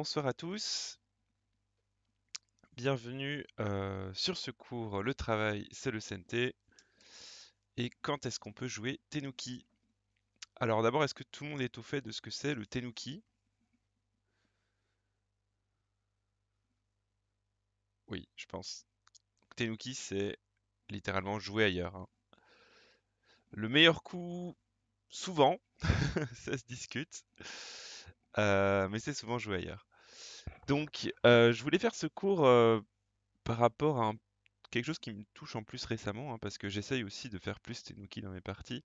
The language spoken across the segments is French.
bonsoir à tous. Bienvenue euh, sur ce cours euh, Le travail, c'est le CNT. Et quand est-ce qu'on peut jouer Tenuki Alors d'abord, est-ce que tout le monde est au fait de ce que c'est le Tenuki Oui, je pense. Tenuki, c'est littéralement jouer ailleurs. Hein. Le meilleur coup, souvent, ça se discute. Euh, mais c'est souvent jouer ailleurs. Donc, euh, je voulais faire ce cours euh, par rapport à quelque chose qui me touche en plus récemment, hein, parce que j'essaye aussi de faire plus Tenuki dans mes parties.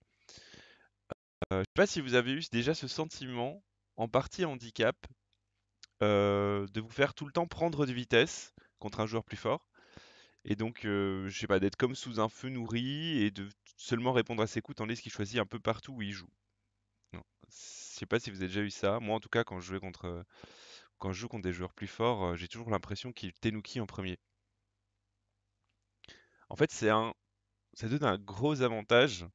Euh, je sais pas si vous avez eu déjà ce sentiment, en partie handicap, euh, de vous faire tout le temps prendre de vitesse contre un joueur plus fort. Et donc, je sais pas, d'être comme sous un feu nourri et de seulement répondre à ses coups, tandis qu'il choisit un peu partout où il joue. Non. Je sais pas si vous avez déjà eu ça. Moi, en tout cas, quand je jouais contre, quand je joue contre des joueurs plus forts, euh, j'ai toujours l'impression qu'il Tenuki en premier. En fait, c'est un, ça donne un gros avantage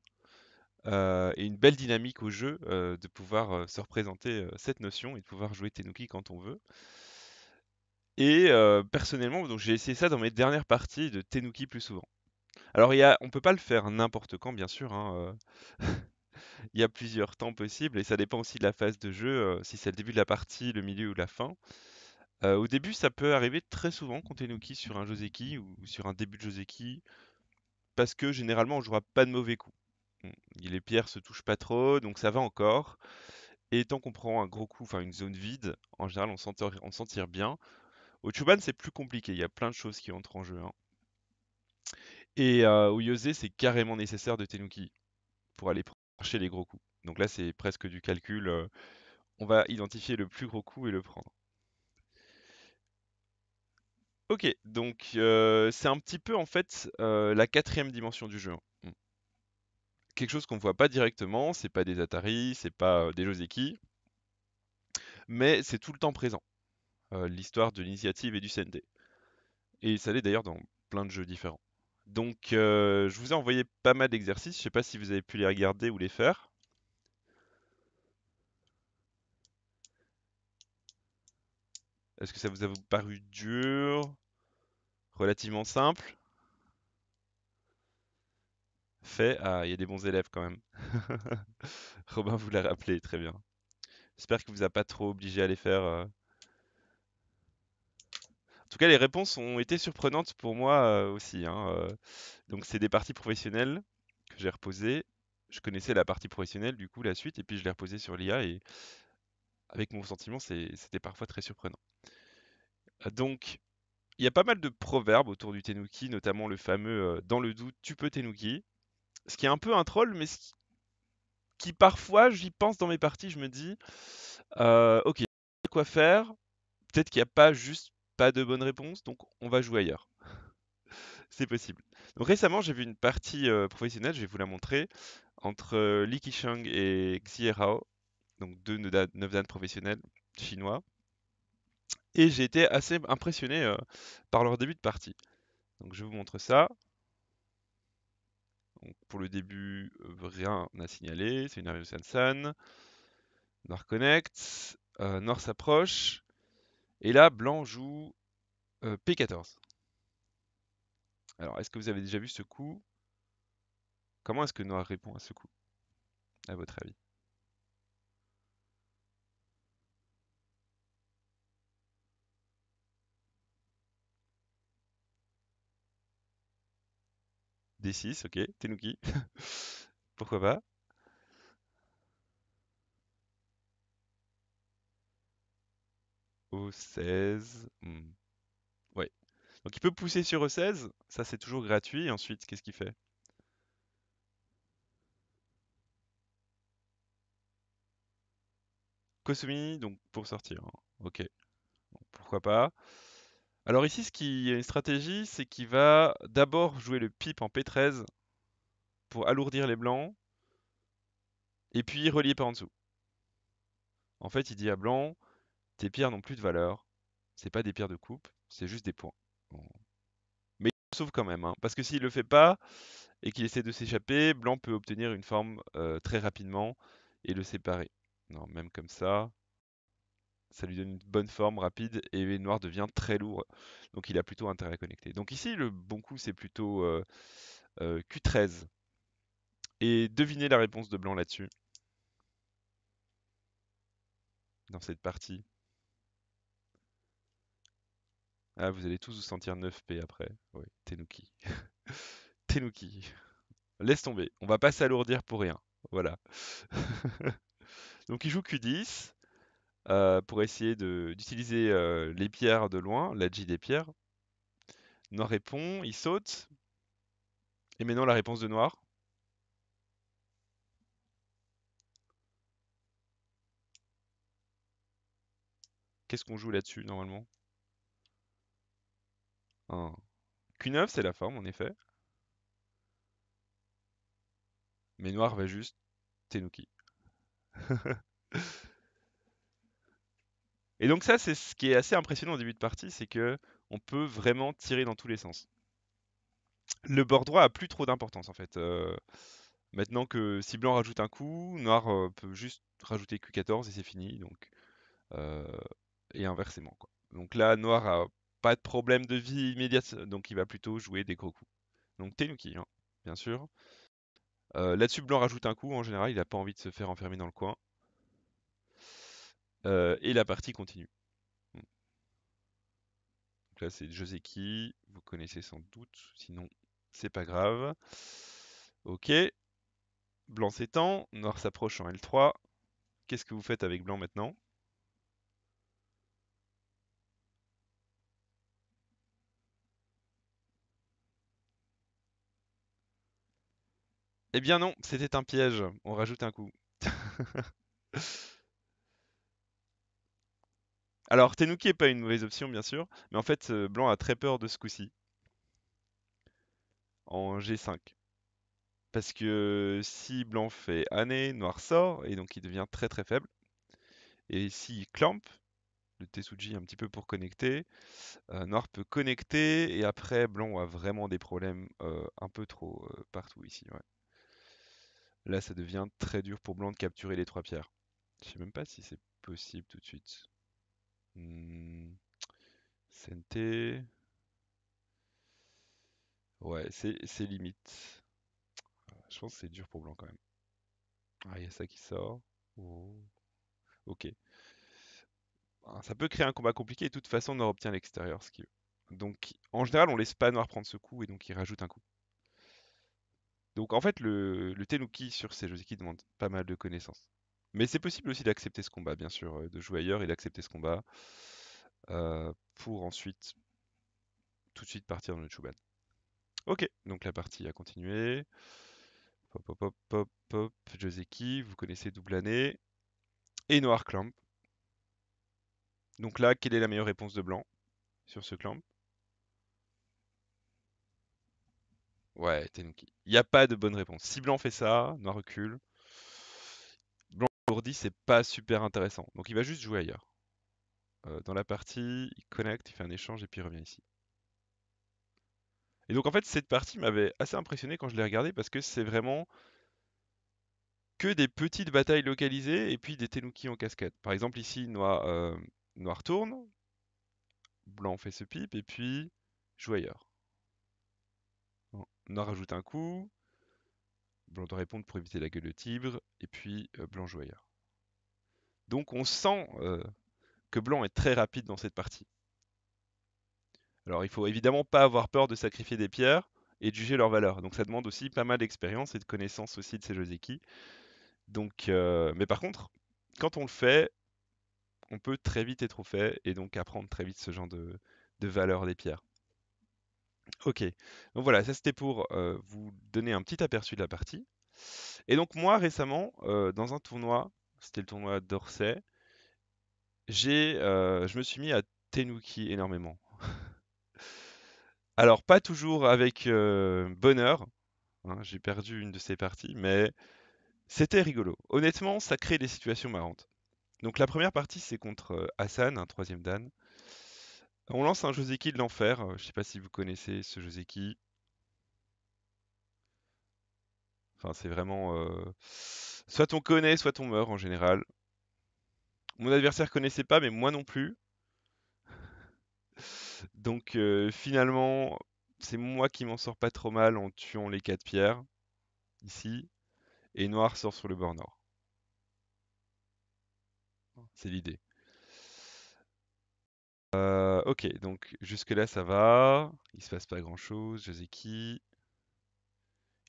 euh, et une belle dynamique au jeu euh, de pouvoir se représenter cette notion et de pouvoir jouer Tenuki quand on veut. Et personnellement, donc j'ai essayé ça dans mes dernières parties de Tenuki plus souvent. Alors on ne on peut pas le faire n'importe quand, bien sûr. Hein, il y a plusieurs temps possibles et ça dépend aussi de la phase de jeu, euh, si c'est le début de la partie, le milieu ou la fin. Euh, au début, ça peut arriver très souvent qu'on Tenuki sur un Joseki ou sur un début de Joseki, parce que généralement on jouera pas de mauvais coups. Les pierres se touchent pas trop, donc ça va encore. Et tant qu'on prend un gros coup, enfin une zone vide, en général on s'en tire bien. Au Chuban, c'est plus compliqué, il y a plein de choses qui entrent en jeu. Hein. Et euh, au Yose, c'est carrément nécessaire de Tenuki pour aller prendre les gros coups. Donc là, c'est presque du calcul. Euh, on va identifier le plus gros coup et le prendre. Ok, donc euh, c'est un petit peu en fait euh, la quatrième dimension du jeu. Hein. Hmm. Quelque chose qu'on ne voit pas directement, c'est pas des Atari, c'est pas des Joseki, mais c'est tout le temps présent. L'histoire de l'initiative et du CND. Et ça l'est d'ailleurs dans plein de jeux différents. Donc, euh, je vous ai envoyé pas mal d'exercices. Je ne sais pas si vous avez pu les regarder ou les faire. Est-ce que ça vous a paru dur Relativement simple Fait Ah, il y a des bons élèves quand même. Robin vous l'a rappelé, très bien. J'espère que vous a pas trop obligé à les faire. Euh, en tout cas, les réponses ont été surprenantes pour moi euh, aussi. Hein, euh. donc, c'est des parties professionnelles que j'ai reposées. Je connaissais la partie professionnelle, du coup, la suite, et puis je l'ai reposée sur l'IA. Et avec mon sentiment, c'était parfois très surprenant. Euh, donc, il y a pas mal de proverbes autour du Tenuki. notamment le fameux Dans le doute, tu peux Tenuki ». Ce qui est un peu un troll, mais ce qui, parfois, j'y pense dans mes parties, je me dis Ok, quoi faire Peut-être qu'il n'y a pas juste pas de bonne réponse, donc on va jouer ailleurs. c'est possible. Donc récemment, j'ai vu une partie euh, professionnelle, je vais vous la montrer, entre euh, Li Qisheng et Xie Rao, donc deux neuf professionnels chinois. Et j'ai été assez impressionné euh, par leur début de partie. Donc je vous montre ça. Donc, pour le début, rien n'a signalé, c'est une arrivée San. Nord Connect, Nord s'approche, et là, blanc joue euh, P14. Alors, est-ce que vous avez déjà vu ce coup Comment est-ce que noir répond à ce coup À votre avis D6, ok, Tenuki. Pourquoi pas 16. Hmm. Ouais. Donc il peut pousser sur E16, ça c'est toujours gratuit. Et ensuite, qu'est-ce qu'il fait Kosumi, donc pour sortir. Ok. pourquoi pas alors ici, ce qui est une stratégie, c'est qu'il va d'abord jouer le pipe en P13 pour alourdir les blancs, et puis relier par en dessous. En fait, il dit à blanc, tes pierres n'ont plus de valeur. C'est pas des pierres de coupe, c'est juste des points. Mais il sauve quand même, hein, parce que s'il le fait pas et qu'il essaie de s'échapper, blanc peut obtenir une forme euh, très rapidement et le séparer. Non, même comme ça, ça lui donne une bonne forme rapide et noir devient très lourd. Donc il a plutôt intérêt à connecter. Donc ici, le bon coup, c'est plutôt euh, euh, Q13. Et devinez la réponse de blanc là-dessus. Dans cette partie. Ah, vous allez tous vous sentir 9P après. Oui, Tenuki. Tenuki. Laisse tomber, on va pas s'alourdir pour rien. Voilà. Donc il joue Q10 euh, pour essayer d'utiliser euh, les pierres de loin, la J des pierres. Noir répond, il saute. Et maintenant la réponse de Noir. Qu'est-ce qu'on joue là-dessus normalement Q9, c'est la forme, en effet. Mais noir va juste Tenuki. Et donc ça, c'est ce qui est assez impressionnant au début de partie, c'est que on peut vraiment tirer dans tous les sens. Le bord droit a plus trop d'importance en fait. Euh, maintenant que si blanc rajoute un coup, noir euh, peut juste rajouter Q14 et c'est fini. Donc euh, et inversement quoi. Donc là, noir a pas de problème de vie immédiate, donc il va plutôt jouer des gros coups. Donc Tenuki, hein, bien sûr. Euh, là-dessus, Blanc rajoute un coup. En général, il n'a pas envie de se faire enfermer dans le coin. Euh, et la partie continue. Hmm. là, c'est Joseki. Vous connaissez sans doute. Sinon, c'est pas grave. Ok. Blanc s'étend. Noir s'approche en L3. Qu'est-ce que vous faites avec Blanc maintenant Eh bien non, c'était un piège. On rajoute un coup. Alors, Tenuki n'est pas une mauvaise option, bien sûr, mais en fait, euh, Blanc a très peur de ce coup-ci. En G5. Parce que euh, si Blanc fait année, Noir sort, et donc il devient très très faible. Et s'il clamp, le Tesuji un petit peu pour connecter, euh, Noir peut connecter, et après, Blanc a vraiment des problèmes un peu trop partout ici. Ouais. Là, ça devient très dur pour Blanc de capturer les trois pierres. Je sais même pas si c'est possible tout de suite. Hmm. Sente. Ouais, c'est limite. Je pense que c'est dur pour Blanc quand même. Ah, il y a ça qui sort. Oh. Ok. Ah, ça peut créer un combat compliqué et de toute façon on en obtient l'extérieur ce qui Donc en général on laisse pas Noir prendre ce coup et donc il rajoute un coup. Donc en fait, le, Tenuki sur ces joseki demande pas mal de connaissances. Mais c'est possible aussi d'accepter ce combat, bien sûr, euh, de jouer ailleurs et d'accepter ce combat euh, pour ensuite tout de suite partir dans le Chuban. Ok, donc la partie a continué. Pop, pop, pop, pop, pop, Joseki, vous connaissez Double Année. Et Noir Clamp. Donc là, quelle est la meilleure réponse de Blanc sur ce Clamp Ouais, Tenuki. Il n'y a pas de bonne réponse. Si Blanc fait ça, Noir recule. Blanc ce c'est pas super intéressant. Donc il va juste jouer ailleurs. Euh, dans la partie, il connecte, il fait un échange et puis il revient ici. Et donc en fait, cette partie m'avait assez impressionné quand je l'ai regardée parce que c'est vraiment que des petites batailles localisées et puis des Tenuki en cascade. Par exemple, ici, Noir, euh, noir tourne, Blanc fait ce pipe et puis joue ailleurs on rajoute un coup. Blanc doit répondre pour éviter la gueule de Tibre, et puis euh, Blanc joyeur. Donc on sent euh, que Blanc est très rapide dans cette partie. Alors il faut évidemment pas avoir peur de sacrifier des pierres et de juger leur valeur. Donc ça demande aussi pas mal d'expérience et de connaissances aussi de ces joseki. Donc, euh, mais par contre, quand on le fait, on peut très vite être au fait et donc apprendre très vite ce genre de, de valeur des pierres. Ok. Donc voilà, ça c'était pour vous donner un petit aperçu de la partie. Et donc moi récemment, dans un tournoi, c'était le tournoi d'Orsay, j'ai, je me suis mis à Tenuki énormément. Alors pas toujours avec bonheur, hein, j'ai perdu une de ces parties, mais c'était rigolo. Honnêtement, ça crée des situations marrantes. Donc la première partie, c'est contre Hassan, un troisième Dan. On lance un Joseki de l'enfer. Euh, je ne sais pas si vous connaissez ce Joseki. Enfin, c'est vraiment. Euh, soit on connaît, soit on meurt en général. Mon adversaire connaissait pas, mais moi non plus. Donc euh, finalement, c'est moi qui m'en sors pas trop mal en tuant les quatre pierres. Ici. Et Noir sort sur le bord nord. C'est l'idée. Euh, ok, donc jusque-là ça va. Il se passe pas grand-chose. qui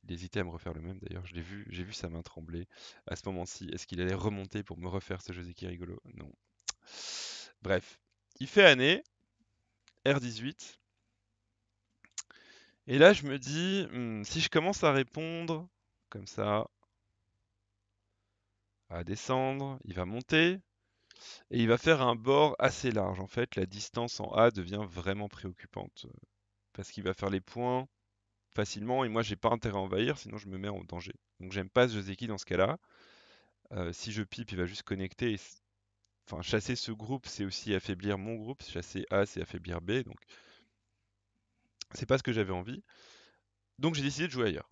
Il hésitait à me refaire le même d'ailleurs, je l'ai vu, j'ai vu sa main trembler. À ce moment-ci, est-ce qu'il allait remonter pour me refaire ce Joseki rigolo Non. Bref, il fait année, R18. Et là, je me dis, hmm, si je commence à répondre comme ça, à descendre, il va monter et il va faire un bord assez large. En fait, la distance en A devient vraiment préoccupante euh, parce qu'il va faire les points facilement et moi j'ai pas intérêt à envahir sinon je me mets en danger. Donc j'aime pas ce Joseki dans ce cas-là. Euh, si je pipe, il va juste connecter. Enfin, chasser ce groupe, c'est aussi affaiblir mon groupe. Chasser A, c'est affaiblir B. Donc c'est pas ce que j'avais envie. Donc j'ai décidé de jouer ailleurs.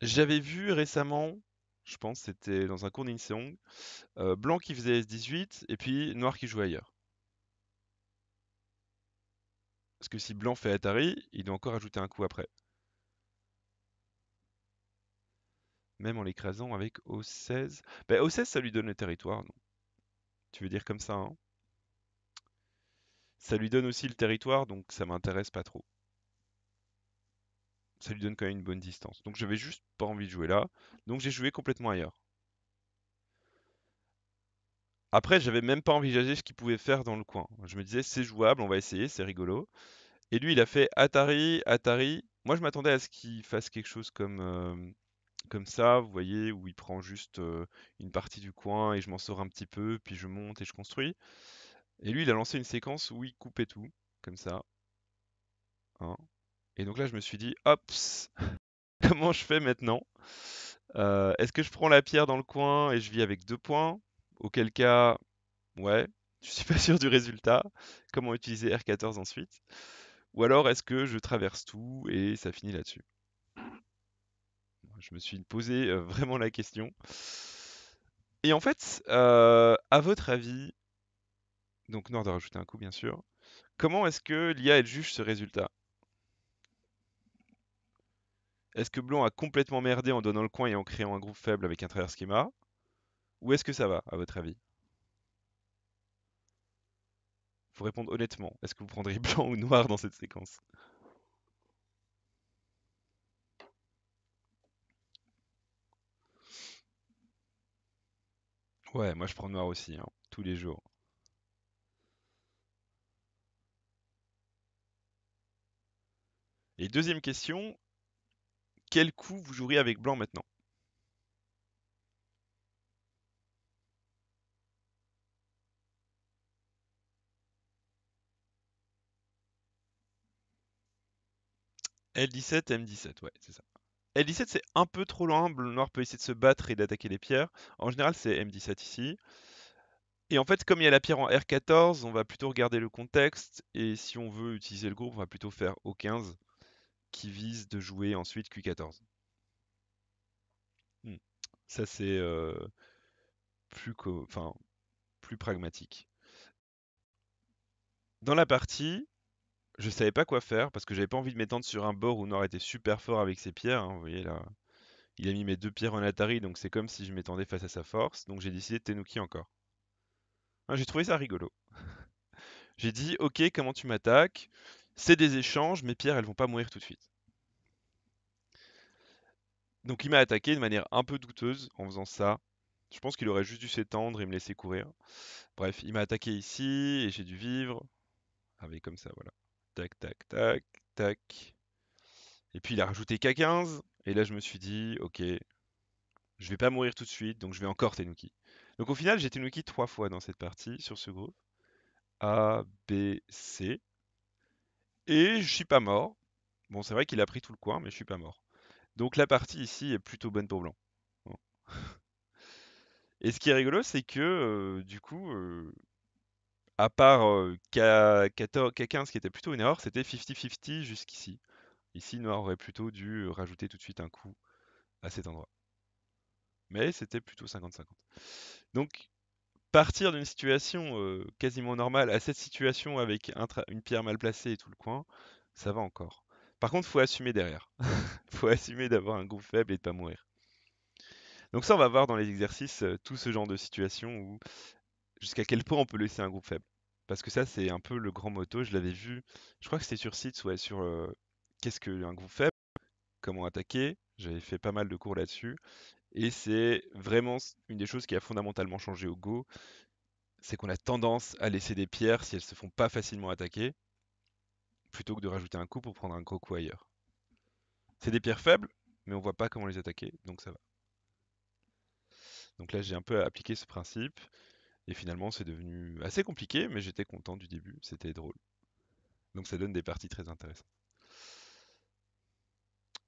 J'avais vu récemment je pense, c'était dans un cours d'Inseong. Euh, blanc qui faisait S18 et puis noir qui jouait ailleurs. Parce que si blanc fait Atari, il doit encore ajouter un coup après. Même en l'écrasant avec O16. Ben, O16, ça lui donne le territoire. tu veux dire comme ça hein ça lui donne aussi le territoire, donc ça m'intéresse pas trop ça lui donne quand même une bonne distance. Donc j'avais juste pas envie de jouer là, donc j'ai joué complètement ailleurs. Après, j'avais même pas envisagé ce qu'il pouvait faire dans le coin. Je me disais, c'est jouable, on va essayer, c'est rigolo. Et lui, il a fait Atari, Atari. Moi, je m'attendais à ce qu'il fasse quelque chose comme, euh, comme ça, vous voyez, où il prend juste euh, une partie du coin et je m'en sors un petit peu, puis je monte et je construis. Et lui, il a lancé une séquence où il coupait tout, comme ça. Hein et donc là, je me suis dit, hop, comment je fais maintenant euh, Est-ce que je prends la pierre dans le coin et je vis avec deux points Auquel cas, ouais, je suis pas sûr du résultat. Comment utiliser R14 ensuite Ou alors est-ce que je traverse tout et ça finit là-dessus Je me suis posé euh, vraiment la question. Et en fait, euh, à votre avis, donc Nord a rajouté un coup bien sûr, comment est-ce que l'IA elle juge ce résultat est-ce que Blanc a complètement merdé en donnant le coin et en créant un groupe faible avec un travers schéma Ou est-ce que ça va, à votre avis Faut répondre honnêtement. Est-ce que vous prendrez blanc ou noir dans cette séquence Ouais, moi je prends noir aussi, hein, tous les jours. Et deuxième question, quel coup vous joueriez avec blanc maintenant L17, M17, ouais, c'est ça. L17, c'est un peu trop loin. Le noir peut essayer de se battre et d'attaquer les pierres. En général, c'est M17 ici. Et en fait, comme il y a la pierre en R14, on va plutôt regarder le contexte. Et si on veut utiliser le groupe, on va plutôt faire O15 qui vise de jouer ensuite Q14. Hmm. Ça, c'est euh, plus, pragmatique. Dans la partie, je savais pas quoi faire parce que j'avais pas envie de m'étendre sur un bord où Noir était super fort avec ses pierres. Hein. vous voyez là, il a mis mes deux pierres en Atari, donc c'est comme si je m'étendais face à sa force. Donc j'ai décidé de Tenuki encore. Ah, j'ai trouvé ça rigolo. j'ai dit, ok, comment tu m'attaques c'est des échanges, mes pierres, elles vont pas mourir tout de suite. Donc il m'a attaqué de manière un peu douteuse en faisant ça. Je pense qu'il aurait juste dû s'étendre et me laisser courir. Bref, il m'a attaqué ici et j'ai dû vivre. Avec ah, comme ça, voilà. Tac, tac, tac, tac. Et puis il a rajouté K15. Et là je me suis dit, ok, je vais pas mourir tout de suite, donc je vais encore Tenuki. Donc au final j'ai Tenuki trois fois dans cette partie, sur ce groupe. A, B, C. Et je suis pas mort. Bon, c'est vrai qu'il a pris tout le coin, mais je suis pas mort. Donc la partie ici est plutôt bonne pour blanc. Et ce qui est rigolo, c'est que euh, du coup, euh, à part euh, K15 qui était plutôt une erreur, c'était 50-50 jusqu'ici. Ici, noir aurait plutôt dû rajouter tout de suite un coup à cet endroit. Mais c'était plutôt 50-50. Donc partir d'une situation quasiment normale à cette situation avec une pierre mal placée et tout le coin, ça va encore. Par contre, faut assumer derrière. faut assumer d'avoir un groupe faible et de pas mourir. Donc ça, on va voir dans les exercices tout ce genre de situation où jusqu'à quel point on peut laisser un groupe faible. Parce que ça, c'est un peu le grand moto. Je l'avais vu. Je crois que c'était sur site, ouais, sur qu'est-ce qu'un groupe faible, comment attaquer. J'avais fait pas mal de cours là-dessus. Et c'est vraiment une des choses qui a fondamentalement changé au Go, c'est qu'on a tendance à laisser des pierres si elles se font pas facilement attaquer, plutôt que de rajouter un coup pour prendre un gros coup ailleurs. C'est des pierres faibles, mais on voit pas comment les attaquer, donc ça va. Donc là, j'ai un peu appliqué ce principe, et finalement, c'est devenu assez compliqué, mais j'étais content du début, c'était drôle. Donc ça donne des parties très intéressantes.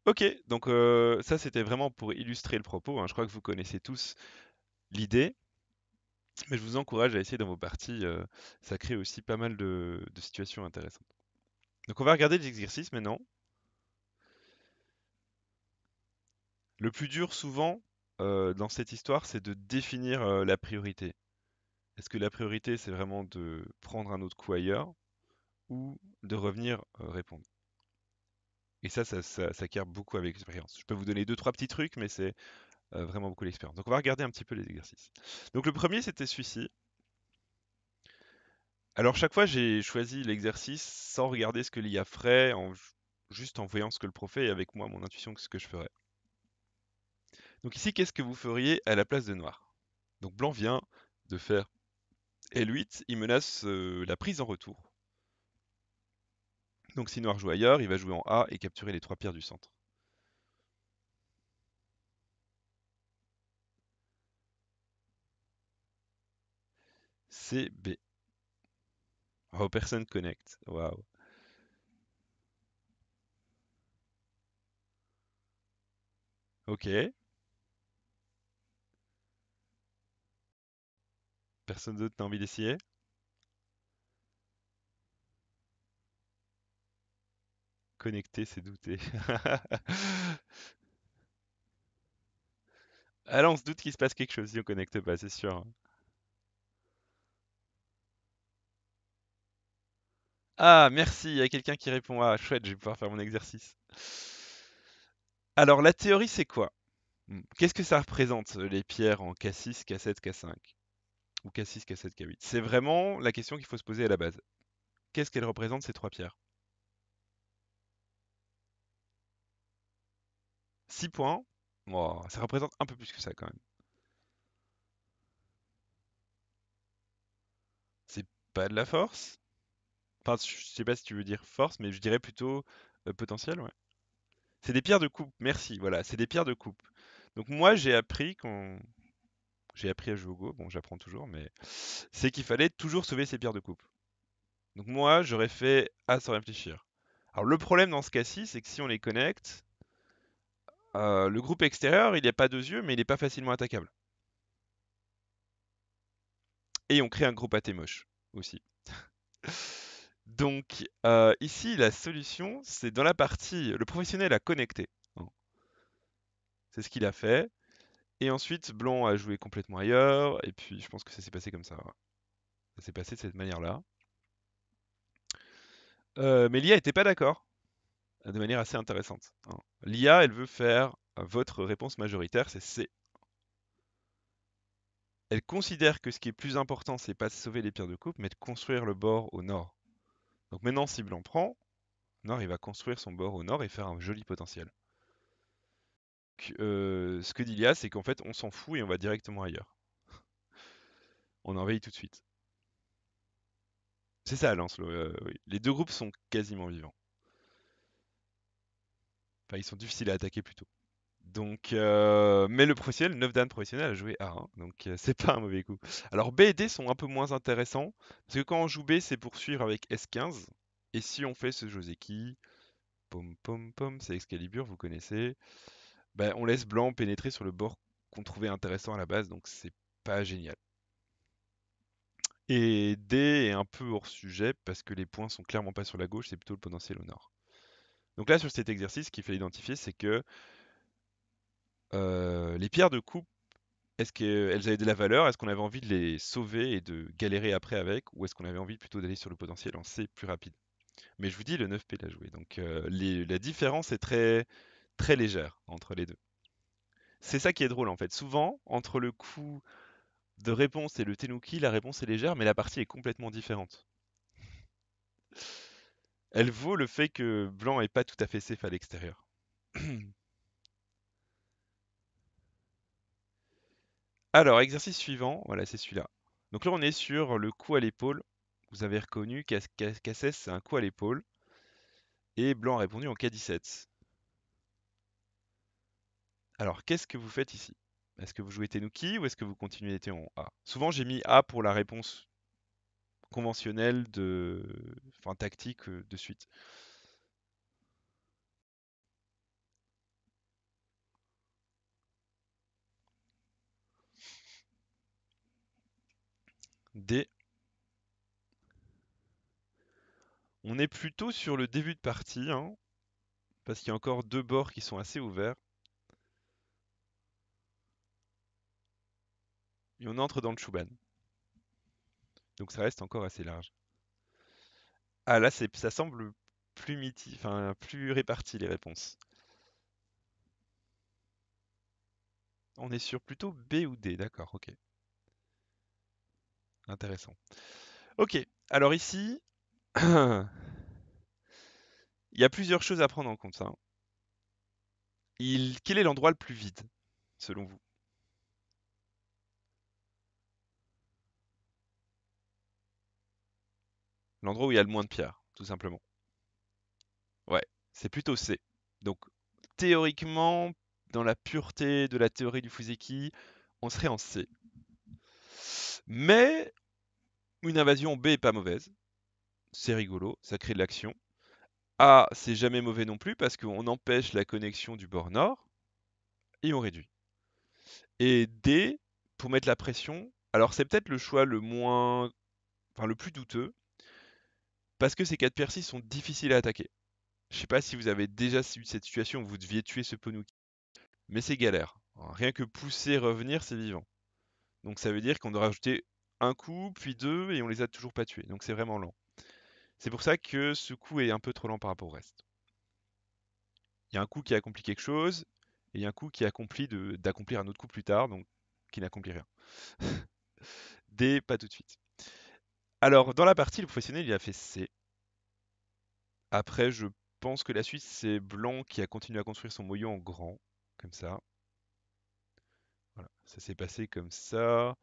Ok, donc euh, ça c'était vraiment pour illustrer le propos. Hein. Je crois que vous connaissez tous l'idée, mais je vous encourage à essayer dans vos parties. Euh, ça crée aussi pas mal de, situations intéressantes. Donc on va regarder les exercices maintenant. Le plus dur souvent euh, dans cette histoire, c'est de définir la priorité. Est-ce que la priorité c'est vraiment de prendre un autre coup ailleurs ou de revenir répondre? Et ça, ça, ça, s'acquiert beaucoup avec l'expérience. Je peux vous donner deux, trois petits trucs, mais c'est euh, vraiment beaucoup l'expérience. Donc on va regarder un petit peu les exercices. Donc le premier, c'était celui-ci. Alors chaque fois, j'ai choisi l'exercice sans regarder ce que l'IA ferait, en, juste en voyant ce que le prof est avec moi, mon intuition, ce que je ferais. Donc ici, qu'est-ce que vous feriez à la place de noir Donc blanc vient de faire L8, il menace euh, la prise en retour. Donc si noir joue ailleurs, il va jouer en A et capturer les trois pierres du centre. C, B. Oh, personne connect. Waouh. Ok. Personne d'autre n'a envie d'essayer Connecter c'est douter. Alors on se doute qu'il se passe quelque chose si on connecte pas, c'est sûr. Ah, merci, il y a quelqu'un qui répond. Ah, chouette, je vais pouvoir faire mon exercice. Alors, la théorie, c'est quoi hmm, Qu'est-ce que ça représente, euh, les pierres en K6, K7, K5 Ou K6, K7, K8 C'est vraiment la question qu'il faut se poser à la base. Qu'est-ce qu'elles représentent, ces trois pierres 6 points. ça représente un peu plus que ça quand même. C'est pas de la force. Enfin, je sais pas si tu veux dire force, mais je dirais plutôt euh, potentiel, ouais. C'est des pierres de coupe, merci, voilà, c'est des pierres de coupe. Donc moi j'ai appris qu'on... J'ai appris à jouer au Go, bon j'apprends toujours, mais c'est qu'il fallait toujours sauver ces pierres de coupe. Donc moi j'aurais fait à ah, réfléchir. Alors le problème dans ce cas-ci, c'est que si on les connecte, euh, le groupe extérieur, il n'y a pas deux yeux, mais il n'est pas facilement attaquable. Et on crée un groupe moche aussi. Donc euh, ici, la solution, c'est dans la partie, le professionnel a connecté. C'est ce qu'il a fait. Et ensuite, Blanc a joué complètement ailleurs. Et puis, je pense que ça s'est passé comme ça. Ça s'est passé de cette manière-là. Euh, mais l'IA n'était pas d'accord de manière assez intéressante. Hein. L'IA, elle veut faire votre réponse majoritaire, c'est C. Elle considère que ce qui est plus important, c'est pas de sauver les pierres de coupe, mais de construire le bord au nord. Donc maintenant, si Blanc prend, Nord, il va construire son bord au nord et faire un joli potentiel. Donc, euh, ce que dit l'IA, c'est qu'en fait, on s'en fout et on va directement ailleurs. on en veille tout de suite. C'est ça, Lance. Euh, les deux groupes sont quasiment vivants ils sont difficiles à attaquer plutôt. Donc, euh, mais le professionnel, 9 Dan professionnel a joué A1, donc euh, c'est pas un mauvais coup. Alors B et D sont un peu moins intéressants, parce que quand on joue B, c'est pour suivre avec S15, et si on fait ce Joseki, pom pom pom, c'est Excalibur, vous connaissez, ben, on laisse blanc pénétrer sur le bord qu'on trouvait intéressant à la base, donc c'est pas génial. Et D est un peu hors sujet, parce que les points sont clairement pas sur la gauche, c'est plutôt le potentiel au nord. Donc là, sur cet exercice, ce qu'il fallait identifier, c'est que euh, les pierres de coupe, est-ce qu'elles avaient de la valeur Est-ce qu'on avait envie de les sauver et de galérer après avec Ou est-ce qu'on avait envie plutôt d'aller sur le potentiel en C plus rapide Mais je vous dis, le 9P l'a joué. Donc euh, la différence est très, très légère entre les deux. C'est ça qui est drôle en fait. Souvent, entre le coup de réponse et le Tenuki, la réponse est légère, mais la partie est complètement différente. Elle vaut le fait que Blanc est pas tout à fait safe à l'extérieur. Alors, exercice suivant, voilà, c'est celui-là. Donc là, on est sur le coup à l'épaule. Vous avez reconnu qu'Assess, c'est un coup à l'épaule. Et Blanc a répondu en K17. Alors, qu'est-ce que vous faites ici Est-ce que vous jouez Tenuki ou est-ce que vous continuez en A Souvent, j'ai mis A pour la réponse conventionnel de, enfin, tactique euh, de suite. D. On est plutôt sur le début de partie, hein, parce qu'il y a encore deux bords qui sont assez ouverts. Et on entre dans le Chouban. Donc ça reste encore assez large. Ah là, ça semble plus plus réparti les réponses. On est sur plutôt B ou D, d'accord, ok. Intéressant. Ok, alors ici, il y a plusieurs choses à prendre en compte. Hein. quel est l'endroit le plus vide, selon vous L'endroit où il y a le moins de pierres, tout simplement. Ouais, c'est plutôt C. Donc, théoriquement, dans la pureté de la théorie du Fuseki, on serait en C. Mais une invasion B est pas mauvaise. C'est rigolo, ça crée de l'action. A, c'est jamais mauvais non plus parce qu'on empêche la connexion du bord nord et on réduit. Et D, pour mettre la pression, alors c'est peut-être le choix le moins, enfin le plus douteux, parce que ces 4 persis sont difficiles à attaquer. Je sais pas si vous avez déjà eu cette situation où vous deviez tuer ce Ponuki, mais c'est galère. Hein, rien que pousser, revenir, c'est vivant. Donc ça veut dire qu'on doit rajouter un coup, puis deux, et on les a toujours pas tués. Donc c'est vraiment lent. C'est pour ça que ce coup est un peu trop lent par rapport au reste. Il y a un coup qui accomplit quelque chose, et il y a un coup qui accomplit d'accomplir un autre coup plus tard, donc qui n'accomplit rien. Dès pas tout de suite. Alors, dans la partie, le professionnel, il a fait C. Après, je pense que la suite, c'est Blanc qui a continué à construire son moyeu en grand, comme ça. Voilà, ça s'est passé comme ça.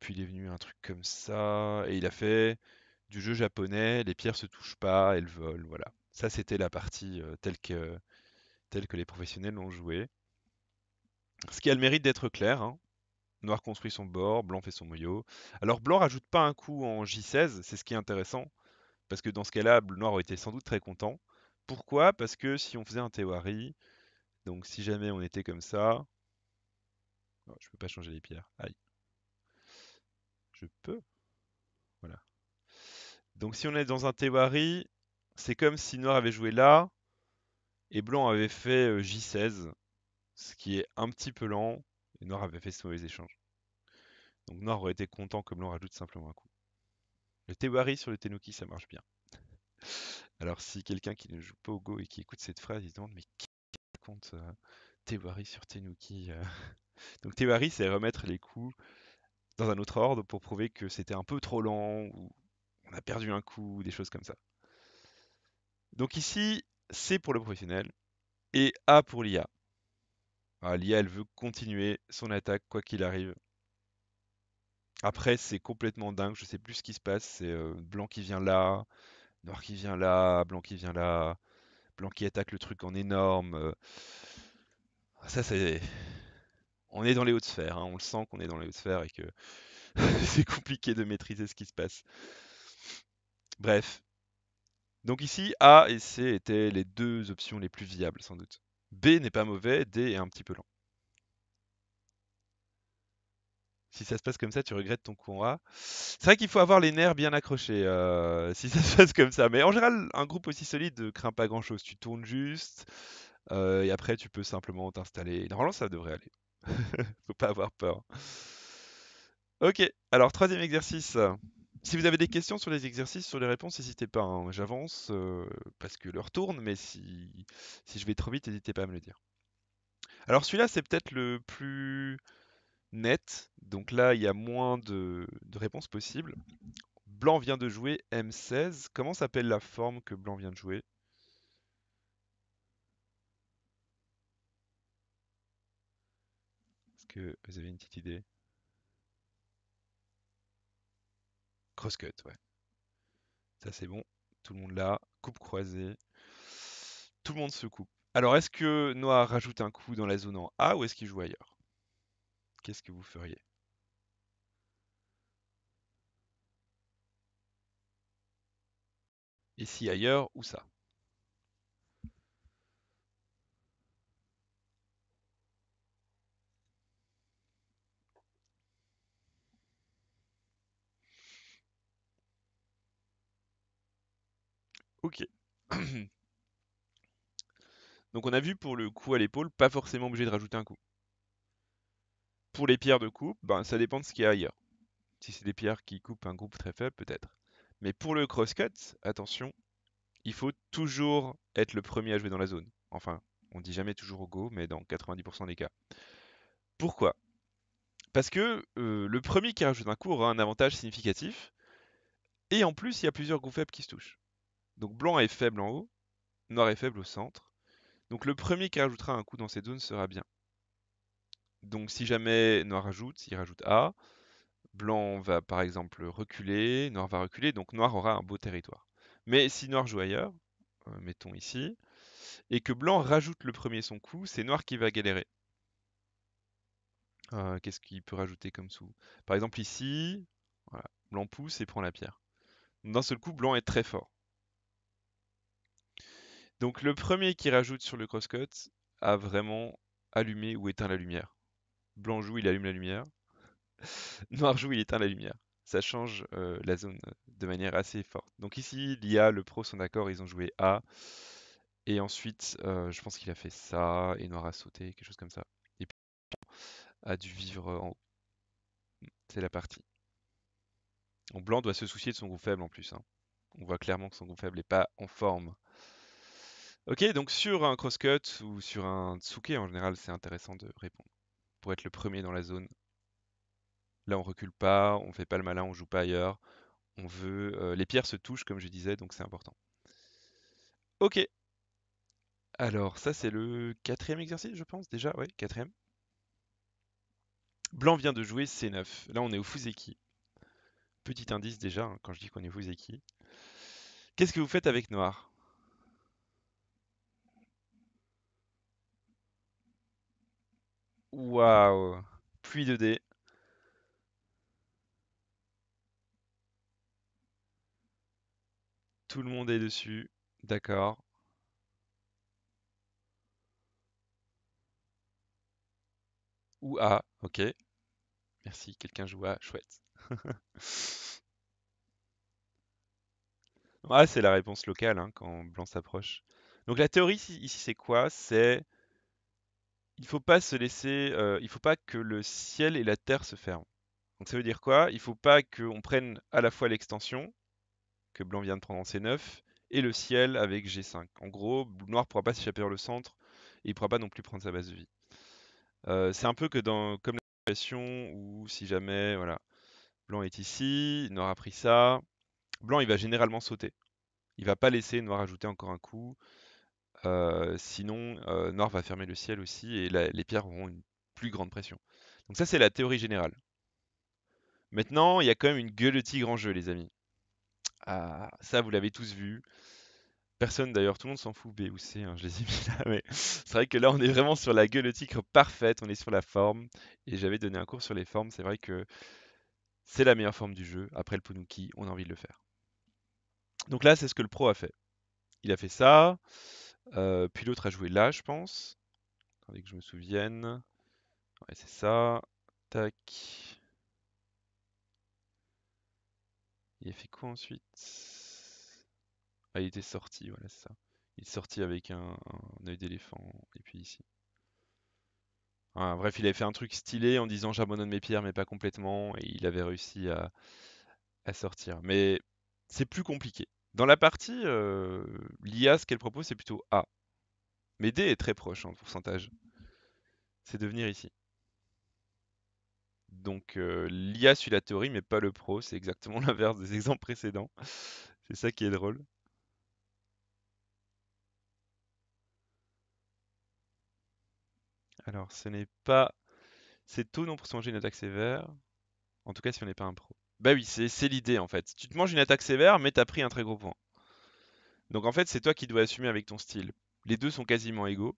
Puis il est venu un truc comme ça. Et il a fait du jeu japonais, les pierres se touchent pas, elles volent, voilà. Ça, c'était la partie euh, telle, que, que les professionnels l'ont joué. Ce qui a le mérite d'être clair, hein. Noir construit son bord, blanc fait son moyau. Alors blanc rajoute pas un coup en J16, c'est ce qui est intéressant, parce que dans ce cas-là, noir aurait été sans doute très content. Pourquoi Parce que si on faisait un Tewari, donc si jamais on était comme ça... Oh, je peux pas changer les pierres, aïe. Je peux Voilà. Donc si on est dans un Tewari, c'est comme si noir avait joué là, et blanc avait fait euh, J16, ce qui est un petit peu lent et Noir avait fait ce mauvais échange. Donc Noir aurait été content comme l'on rajoute simplement un coup. Le Tewari sur le Tenuki, ça marche bien. Alors si quelqu'un qui ne joue pas au Go et qui écoute cette phrase, il se demande mais qui raconte euh, Tewari sur Tenuki euh? Donc Tewari, c'est remettre les coups dans un autre ordre pour prouver que c'était un peu trop lent ou on a perdu un coup, ou des choses comme ça. Donc ici, c'est pour le professionnel et A pour l'IA. Ah, Lia, elle veut continuer son attaque quoi qu'il arrive. Après, c'est complètement dingue, je sais plus ce qui se passe. C'est euh, blanc qui vient là, noir qui vient là, blanc qui vient là, blanc qui attaque le truc en énorme. Euh. Ah, ça, c'est. On est dans les hautes sphères, hein. on le sent qu'on est dans les hautes sphères et que c'est compliqué de maîtriser ce qui se passe. Bref. Donc ici, A et C étaient les deux options les plus viables, sans doute. B n'est pas mauvais, D est un petit peu lent. Si ça se passe comme ça, tu regrettes ton en A. C'est vrai qu'il faut avoir les nerfs bien accrochés euh, si ça se passe comme ça. Mais en général, un groupe aussi solide ne craint pas grand-chose. Tu tournes juste euh, et après, tu peux simplement t'installer. Normalement, ça devrait aller. faut pas avoir peur. Ok, alors troisième exercice. Si vous avez des questions sur les exercices, sur les réponses, n'hésitez pas. Hein. J'avance euh, parce que l'heure tourne, mais si, je vais trop vite, n'hésitez pas à me le dire. Alors celui-là, c'est peut-être le plus net. Donc là, il y a moins de réponses possibles. Blanc vient de jouer M16. Comment s'appelle la forme que Blanc vient de jouer Est-ce que vous avez une petite idée Crosscut, ouais. Ça c'est bon. Tout le monde là. Coupe croisée. Tout le monde se coupe. Alors est-ce que Noir rajoute un coup dans la zone en A ou est-ce qu'il joue ailleurs Qu'est-ce que vous feriez Et si ailleurs ou ça Ok. Donc on a vu pour le coup à l'épaule, pas forcément obligé de rajouter un coup. Pour les pierres de coupe, ben, ça dépend de ce qu'il y a ailleurs. Si c'est des pierres qui coupent un groupe très faible, peut-être. Mais pour le cross-cut, attention, il faut toujours être le premier à jouer dans la zone. Enfin, on dit jamais toujours au go, mais dans 90% des cas. Pourquoi Parce que euh, le premier qui rajoute un coup aura un avantage significatif, et en plus, il y a plusieurs groupes faibles qui se touchent. Donc blanc est faible en haut, noir est faible au centre. Donc le premier qui rajoutera un coup dans cette zone sera bien. Donc si jamais noir rajoute, s'il rajoute A. Blanc va par exemple reculer, noir va reculer, donc noir aura un beau territoire. Mais si noir joue ailleurs, euh, mettons ici, et que blanc rajoute le premier son coup, c'est noir qui va galérer. Euh, qu'est-ce qu'il peut rajouter comme sous Par exemple ici, blanc pousse et prend la pierre. D'un seul coup, blanc est très fort. Donc le premier qui rajoute sur le crosscut a vraiment allumé ou éteint la lumière. Blanc joue, il allume la lumière. Noir joue, il éteint la lumière. Ça change euh, la zone euh, de manière assez forte. Donc ici, l'IA, le pro sont d'accord, ils ont joué A. Et ensuite, euh, je pense qu'il a fait ça, et Noir a sauté, quelque chose comme ça. Et puis, a dû vivre en haut. C'est la partie. Donc, blanc doit se soucier de son groupe faible en plus. Hein. On voit clairement que son groupe faible n'est pas en forme. Ok, donc sur un crosscut ou sur un tsuke en général, c'est intéressant de répondre pour être le premier dans la zone. Là, on recule pas, on fait pas le malin, on joue pas ailleurs. On veut euh, les pierres se touchent comme je disais, donc c'est important. Ok. Alors ça c'est le quatrième exercice, je pense déjà, ouais, quatrième. Blanc vient de jouer C9. Là, on est au Fuseki. Petit indice déjà, hein, quand je dis qu'on est au Fuzeki. Qu'est-ce que vous faites avec Noir Waouh. Pluie de dés. Tout le monde est dessus. D'accord. Ou A, ok. Merci, quelqu'un joue A, chouette. ah, c'est la réponse locale hein, quand blanc s'approche. Donc la théorie ici, c'est quoi C'est il faut pas se laisser, euh, il faut pas que le ciel et la terre se ferment. Donc ça veut dire quoi Il faut pas qu'on prenne à la fois l'extension que blanc vient de prendre en C9 et le ciel avec G5. En gros, noir pourra pas s'échapper vers le centre et il pourra pas non plus prendre sa base de vie. Euh, c'est un peu que dans comme la situation où si jamais voilà, blanc est ici, noir a pris ça, blanc il va généralement sauter. Il va pas laisser noir ajouter encore un coup sinon, Nord va fermer le ciel aussi et les pierres auront une plus grande pression. Donc ça, c'est la théorie générale. Maintenant, il y a quand même une gueule de tigre en jeu, les amis. Ah, ça, vous l'avez tous vu. Personne d'ailleurs, tout le monde s'en fout, B ou C, hein, je les ai mis là, mais c'est vrai que là on est vraiment sur la gueule de tigre parfaite, on est sur la forme, et j'avais donné un cours sur les formes, c'est vrai que c'est la meilleure forme du jeu, après le Ponuki, on a envie de le faire. Donc là c'est ce que le pro a fait. Il a fait ça, euh, puis l'autre a joué là, je pense. Attendez que je me souvienne. Ouais, c'est ça. Tac. Il a fait quoi ensuite Ah, il était sorti, voilà, c'est ça. Il est sorti avec un, oeil œil d'éléphant, et puis ici. Ah, bref, il avait fait un truc stylé en disant j'abandonne mes pierres, mais pas complètement, et il avait réussi à sortir. Mais c'est plus compliqué. Dans la partie, euh, l'IA, ce qu'elle propose, c'est plutôt A. Mais D est très proche en hein, pourcentage. C'est de venir ici. Donc euh, l'IA suit la théorie, mais pas le pro. C'est exactement l'inverse des exemples précédents. c'est ça qui est drôle. Alors, ce n'est pas... C'est tout non pour songer une attaque sévère. En tout cas, si on n'est pas un pro. Bah oui, c'est l'idée en fait. Tu te manges une attaque sévère, mais t'as pris un très gros point. Donc en fait, c'est toi qui dois assumer avec ton style. Les deux sont quasiment égaux.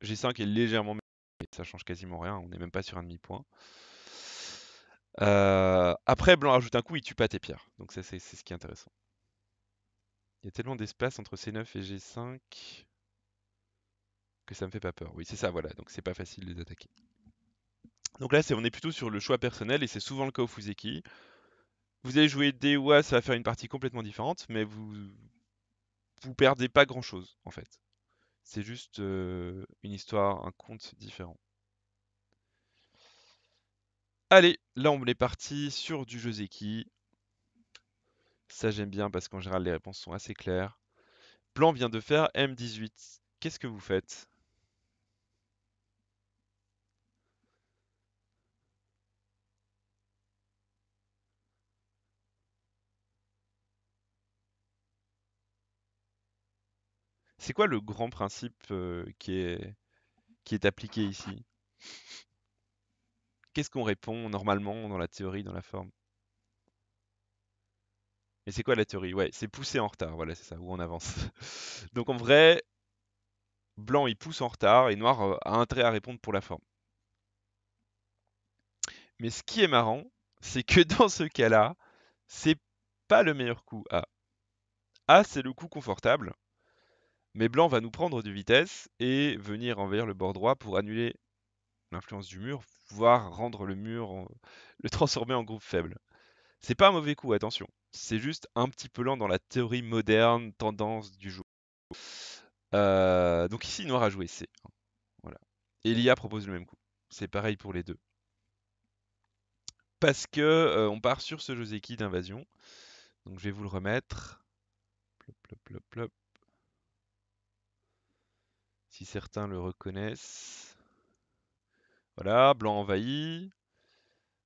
G5 est légèrement ça change quasiment rien, on n'est même pas sur un demi-point. Euh, après, blanc rajoute un coup, il tue pas tes pierres. Donc ça, c'est ce qui est intéressant. Il y a tellement d'espace entre C9 et G5 que ça me fait pas peur. Oui, c'est ça, voilà. Donc c'est pas facile de les attaquer. Donc là, c'est, on est plutôt sur le choix personnel et c'est souvent le cas au Fuzeki. Vous allez jouer ou A, ça va faire une partie complètement différente, mais vous vous perdez pas grand chose en fait. C'est juste euh, une histoire, un conte différent. Allez, là on est parti sur du jeu Zeki. Ça j'aime bien parce qu'en général les réponses sont assez claires. Plan vient de faire M18. Qu'est-ce que vous faites C'est quoi le grand principe euh, qui, est, qui est appliqué ici Qu'est-ce qu'on répond normalement dans la théorie, dans la forme Mais c'est quoi la théorie Ouais, c'est pousser en retard, voilà, c'est ça, où on avance. Donc en vrai, blanc il pousse en retard et noir euh, a trait à répondre pour la forme. Mais ce qui est marrant, c'est que dans ce cas-là, c'est pas le meilleur coup A. A, c'est le coup confortable, mais blanc va nous prendre de vitesse et venir envahir le bord droit pour annuler l'influence du mur, voire rendre le mur, le transformer en groupe faible. C'est pas un mauvais coup, attention. C'est juste un petit peu lent dans la théorie moderne, tendance du jeu. Euh, donc ici, noir a joué C. Voilà. Et l'IA propose le même coup. C'est pareil pour les deux. Parce que euh, on part sur ce Joseki d'invasion. Donc je vais vous le remettre. Plop, plop, plop, si certains le reconnaissent. Voilà, blanc envahi.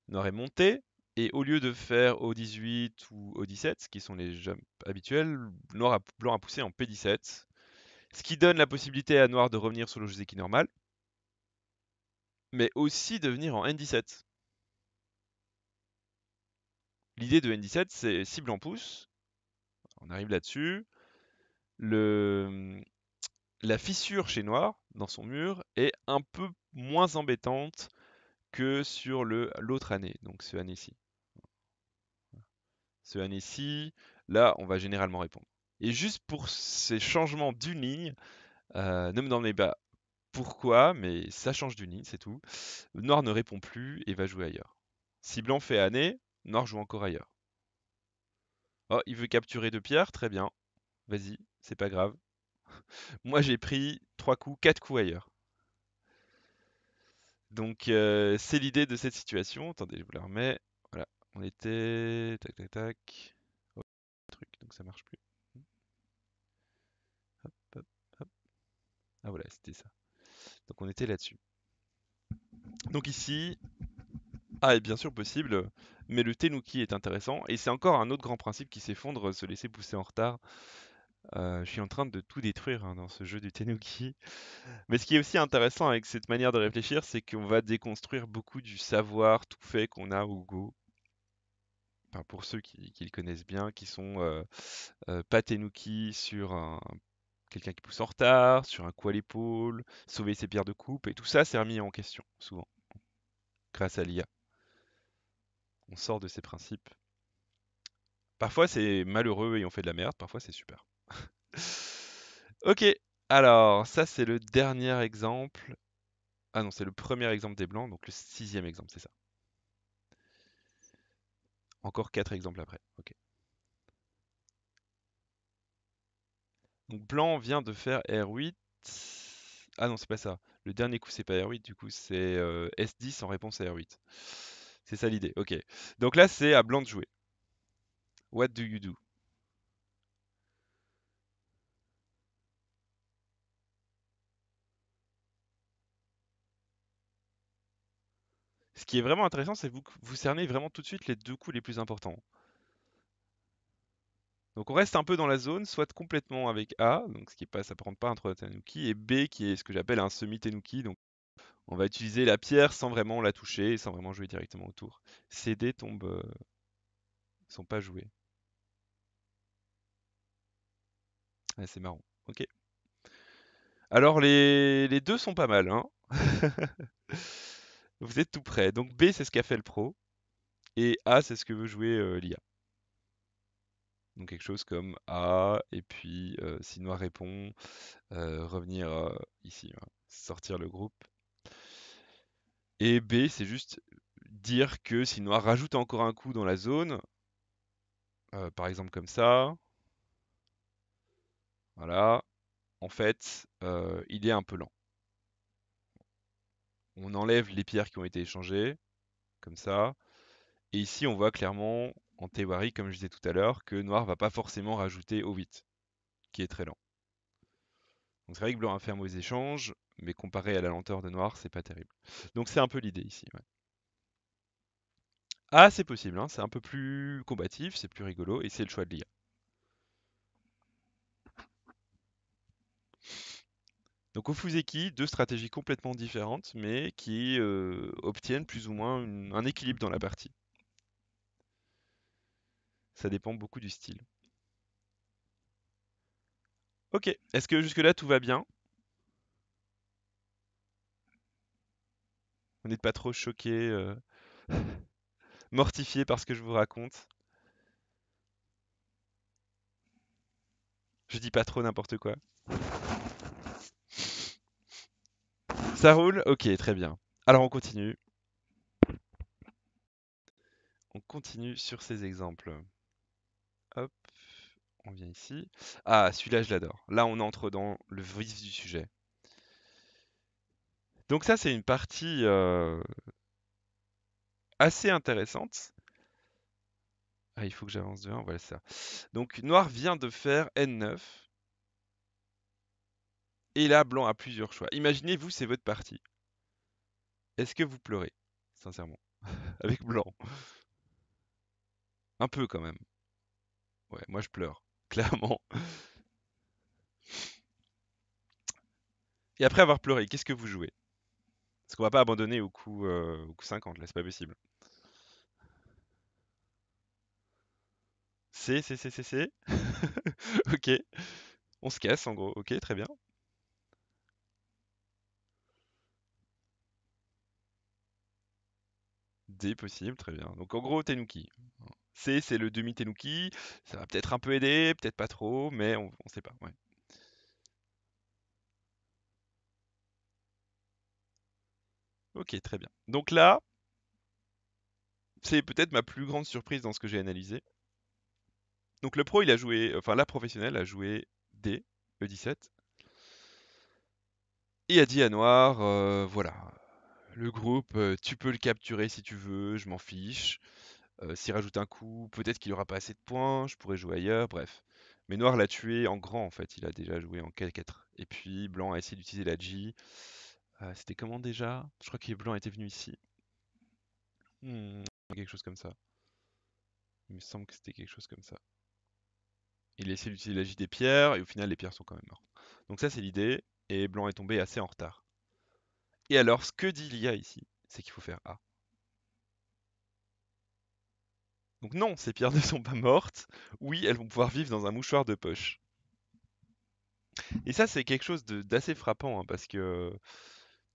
Noir est monté. Et au lieu de faire O18 ou O17, ce qui sont les jumps habituels, noir blanc a poussé en P17. Ce qui donne la possibilité à noir de revenir sur le Joseki normal. Mais aussi de venir en N17. L'idée de N17, c'est si blanc pousse, on arrive là-dessus, le, la fissure chez Noir, dans son mur, est un peu moins embêtante que sur l'autre année, donc ce année-ci. Ce année-ci, là, on va généralement répondre. Et juste pour ces changements d'une ligne, euh, ne me demandez pas pourquoi, mais ça change d'une ligne, c'est tout. Noir ne répond plus et va jouer ailleurs. Si blanc fait année, noir joue encore ailleurs. Oh, il veut capturer deux pierres, très bien. Vas-y, c'est pas grave, Moi, j'ai pris 3 coups, 4 coups ailleurs. Donc, euh, c'est l'idée de cette situation. Attendez, je vous la remets. Voilà, on était. Tac, tac, tac. truc, donc ça marche plus. Hop, hop, hop. Ah, voilà, c'était ça. Donc, on était là-dessus. Donc, ici, Ah et bien sûr possible, mais le Tenuki est intéressant. Et c'est encore un autre grand principe qui s'effondre se laisser pousser en retard euh, je suis en train de tout détruire hein, dans ce jeu du Tenuki Mais ce qui est aussi intéressant avec cette manière de réfléchir, c'est qu'on va déconstruire beaucoup du savoir tout fait qu'on a au Go. pour ceux qui, le connaissent bien, qui sont euh, euh, pas Tenuki sur un, quelqu'un qui pousse en retard, sur un coup à l'épaule, sauver ses pierres de coupe, et tout ça c'est remis en question souvent, grâce à l'IA. On sort de ces principes. Parfois c'est malheureux et on fait de la merde, parfois c'est super. ok, alors ça c'est le dernier exemple. Ah non, c'est le premier exemple des blancs, donc le sixième exemple, c'est ça. Encore quatre exemples après. Ok. Donc blanc vient de faire R8. Ah non, c'est pas ça. Le dernier coup, c'est pas R8, du coup, c'est euh, S10 en réponse à R8. C'est ça l'idée, ok. Donc là, c'est à blanc de jouer. What do you do Ce qui est vraiment intéressant, c'est que vous, vous cernez vraiment tout de suite les deux coups les plus importants. Donc on reste un peu dans la zone, soit complètement avec A, donc ce qui ne prend pas un 3 Tenuki, et B qui est ce que j'appelle un semi tenuki donc on va utiliser la pierre sans vraiment la toucher, sans vraiment jouer directement autour. CD dés tombent, euh, sont pas joués. Ah, c'est marrant, ok. Alors les, deux sont pas mal, hein Vous êtes tout prêt. Donc B, c'est ce qu'a fait le pro. Et A, c'est ce que veut jouer euh, l'IA. Donc quelque chose comme A, et puis euh, si Noir répond, euh, revenir ici, hein, sortir le groupe. Et B, c'est juste dire que si Noir rajoute encore un coup dans la zone, par exemple comme ça, voilà, en fait, il est un peu lent on enlève les pierres qui ont été échangées, comme ça. Et ici, on voit clairement, en théorie, comme je disais tout à l'heure, que noir va pas forcément rajouter au 8, qui est très lent. Donc c'est vrai que blanc a fait un mauvais échange, mais comparé à la lenteur de noir, c'est pas terrible. Donc c'est un peu l'idée ici. Ah, c'est possible, hein, c'est un peu plus combatif, c'est plus rigolo, et c'est le choix de l'IA. Donc au Fuzeki, deux stratégies complètement différentes, mais qui euh, obtiennent plus ou moins un équilibre dans la partie. Ça dépend beaucoup du style. Ok, est-ce que jusque-là tout va bien? On n'êtes pas trop choqué, mortifiés euh, mortifié par ce que je vous raconte? Je dis pas trop n'importe quoi. Ça roule Ok, très bien. Alors on continue. On continue sur ces exemples. Hop, on vient ici. Ah, celui-là, je l'adore. Là, on entre dans le vif du sujet. Donc ça, c'est une partie euh, assez intéressante. Ah, il faut que j'avance de voilà ça. Donc Noir vient de faire N9. Et là, blanc a plusieurs choix. Imaginez-vous, c'est votre partie. Est-ce que vous pleurez Sincèrement. Avec blanc. Un peu quand même. Ouais, moi je pleure. Clairement. Et après avoir pleuré, qu'est-ce que vous jouez Parce qu'on va pas abandonner au coup, euh, au coup 50, là, c'est pas possible. C, C, C, C, C. ok. On se casse en gros. Ok, très bien. possible, très bien. Donc en gros, tenuki C, c'est le demi tenuki Ça va peut-être un peu aider, peut-être pas trop, mais on ne sait pas. Ouais. Ok, très bien. Donc là, c'est peut-être ma plus grande surprise dans ce que j'ai analysé. Donc le pro, il a joué, enfin la professionnelle a joué des E17. Et a dit à Noir, euh, voilà, le groupe, euh, tu peux le capturer si tu veux, je m'en fiche. Euh, s'il rajoute un coup, peut-être qu'il aura pas assez de points, je pourrais jouer ailleurs, bref. Mais Noir l'a tué en grand en fait, il a déjà joué en 4-4. Et puis Blanc a essayé d'utiliser la J euh, C'était comment déjà Je crois que Blanc était venu ici. Hmm, quelque chose comme ça. Il me semble que c'était quelque chose comme ça. Il a essayé d'utiliser la J des pierres, et au final, les pierres sont quand même mortes. Donc ça, c'est l'idée, et Blanc est tombé assez en retard. Et alors, ce que dit l'IA ici, c'est qu'il faut faire A. Donc non, ces pierres ne sont pas mortes. Oui, elles vont pouvoir vivre dans un mouchoir de poche. Et ça, c'est quelque chose d'assez frappant, hein, parce que euh,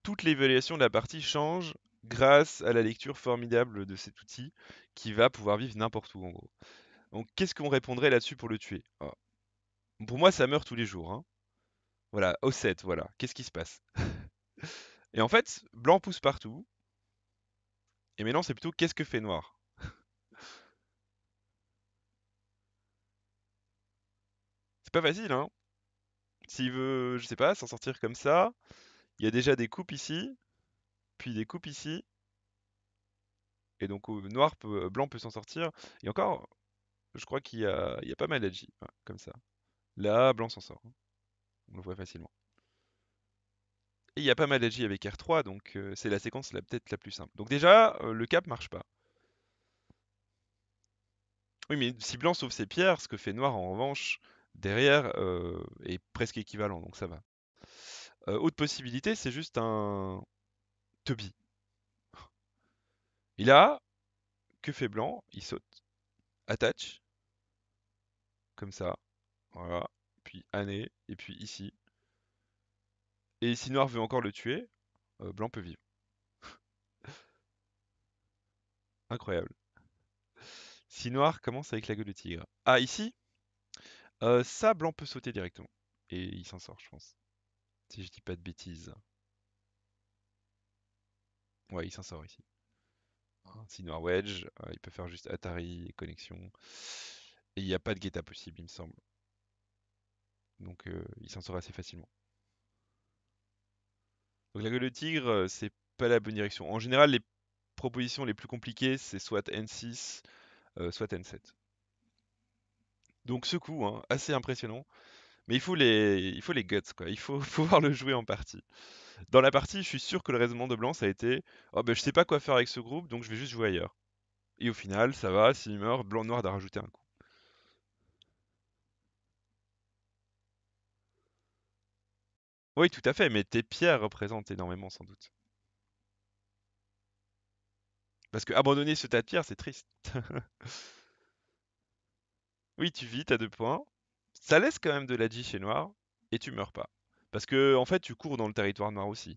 toute l'évaluation de la partie change grâce à la lecture formidable de cet outil, qui va pouvoir vivre n'importe où, en gros. Donc qu'est-ce qu'on répondrait là-dessus pour le tuer ah, Pour moi, ça meurt tous les jours. Hein. Voilà, au 7 voilà. Qu'est-ce qui se passe Et en fait, blanc pousse partout. Et maintenant, c'est plutôt qu'est-ce que fait noir C'est pas facile, hein S'il veut, je sais pas, s'en sortir comme ça, il y a déjà des coupes ici, puis des coupes ici. Et donc, euh, noir peut, euh, blanc peut s'en sortir. Et encore, je crois qu'il y, a, pas mal d'algies, comme ça. Là, blanc s'en sort. Hein. On le voit facilement. Et il y a pas mal d'AG avec R3, donc euh, c'est la séquence la, peut-être la plus simple. Donc déjà, euh, le cap marche pas. Oui, mais si blanc sauve ses pierres, ce que fait noir en revanche, derrière, euh, est presque équivalent, donc ça va. autre possibilité, c'est juste un Toby. Il a, que fait blanc Il saute. Attache. Comme ça. Voilà. Puis année. Et puis ici. Et si Noir veut encore le tuer, euh, Blanc peut vivre. Incroyable. Si Noir commence avec la gueule de tigre. Ah, ici euh, Ça, Blanc peut sauter directement. Et il s'en sort, je pense. Si je dis pas de bêtises. Ouais, il s'en sort ici. Ah. Si Noir Wedge, euh, il peut faire juste Atari et connexion. Et il n'y a pas de guetta possible, il me semble. Donc il s'en sort assez facilement. Donc la gueule de tigre, euh, c'est pas la bonne direction. En général, les propositions les plus compliquées, c'est soit N6, euh, soit N7. Donc ce coup, hein, assez impressionnant. Mais il faut les, guts, quoi. Il faut pouvoir le jouer en partie. Dans la partie, je suis sûr que le raisonnement de blanc, ça a été Oh ben je sais pas quoi faire avec ce groupe, donc je vais juste jouer ailleurs. Et au final, ça va, s'il meurt, blanc-noir doit rajouter un coup. Oui, tout à fait, mais tes pierres représentent énormément, sans doute. Parce que abandonner ce tas de pierres, c'est triste. Oui, tu vis, t'as deux points. Ça laisse quand même de la G chez Noir, et tu meurs pas. Parce que, en fait, tu cours dans le territoire noir aussi.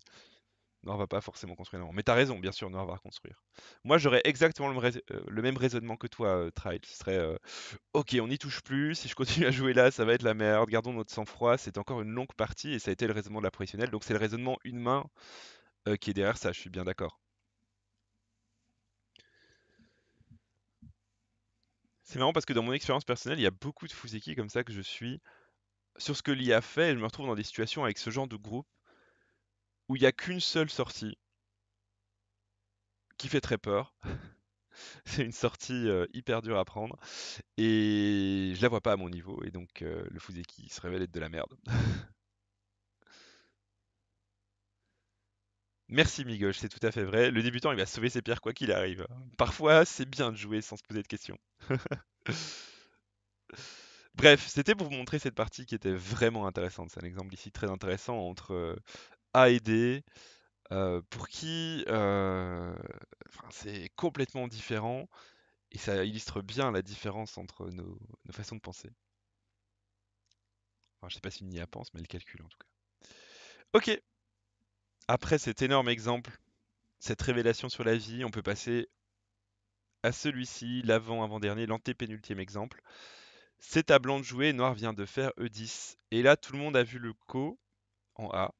Noir va pas forcément construire non. Mais t'as raison, bien sûr, Noir va reconstruire. Moi, j'aurais exactement le, même euh, raisonnement que toi, euh, Ce serait euh, Ok, on n'y touche plus. Si je continue à jouer là, ça va être la merde. Gardons notre sang-froid. C'est encore une longue partie et ça a été le raisonnement de la professionnelle. Donc, c'est le raisonnement une main euh, qui est derrière ça. Je suis bien d'accord. C'est marrant parce que dans mon expérience personnelle, il y a beaucoup de Fuseki comme ça que je suis. Sur ce que l'IA fait, je me retrouve dans des situations avec ce genre de groupe où il n'y a qu'une seule sortie qui fait très peur. c'est une sortie euh, hyper dure à prendre et je la vois pas à mon niveau et donc fou euh, le qui se révèle être de la merde. Merci Migoche, c'est tout à fait vrai. Le débutant, il va sauver ses pierres quoi qu'il arrive. Parfois, c'est bien de jouer sans se poser de questions. Bref, c'était pour vous montrer cette partie qui était vraiment intéressante. C'est un exemple ici très intéressant entre euh, a aider, D, pour qui c'est complètement différent et ça illustre bien la différence entre nos, façons de penser. je ne sais pas si IA pense, mais elle calcule en tout cas. Ok. Après cet énorme exemple, cette révélation sur la vie, on peut passer à celui-ci, l'avant-avant-dernier, l'antépénultième exemple. C'est à blanc de jouer, noir vient de faire E10. Et là, tout le monde a vu le co en A.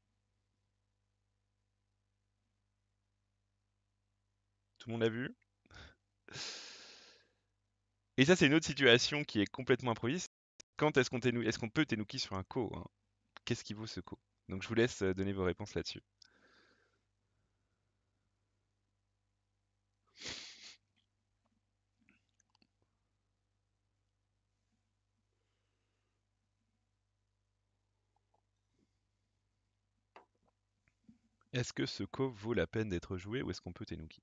Tout le monde l'a vu. Et ça, c'est une autre situation qui est complètement improvisée. Quand est-ce qu'on est peut Tenuki sur un co hein Qu'est-ce qui vaut ce co Donc je vous laisse euh, donner vos réponses là-dessus. Est-ce que ce co vaut la peine d'être joué ou est-ce qu'on peut Tenuki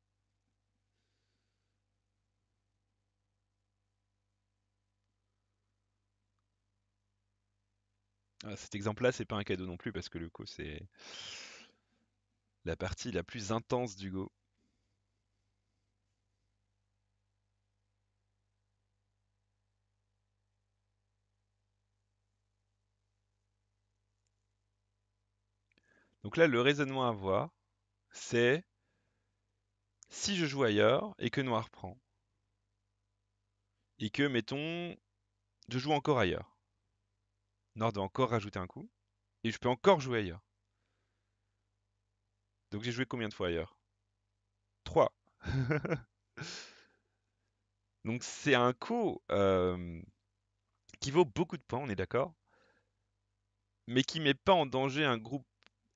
Euh, cet exemple-là, c'est pas un cadeau non plus parce que le coup, c'est la partie la plus intense du Go. Donc là, le raisonnement à avoir, c'est si je joue ailleurs et que noir prend, et que, mettons, je joue encore ailleurs. Nord doit encore rajouter un coup. Et je peux encore jouer ailleurs. Donc j'ai joué combien de fois ailleurs 3. Donc c'est un coup euh, qui vaut beaucoup de points, on est d'accord. Mais qui met pas en danger un groupe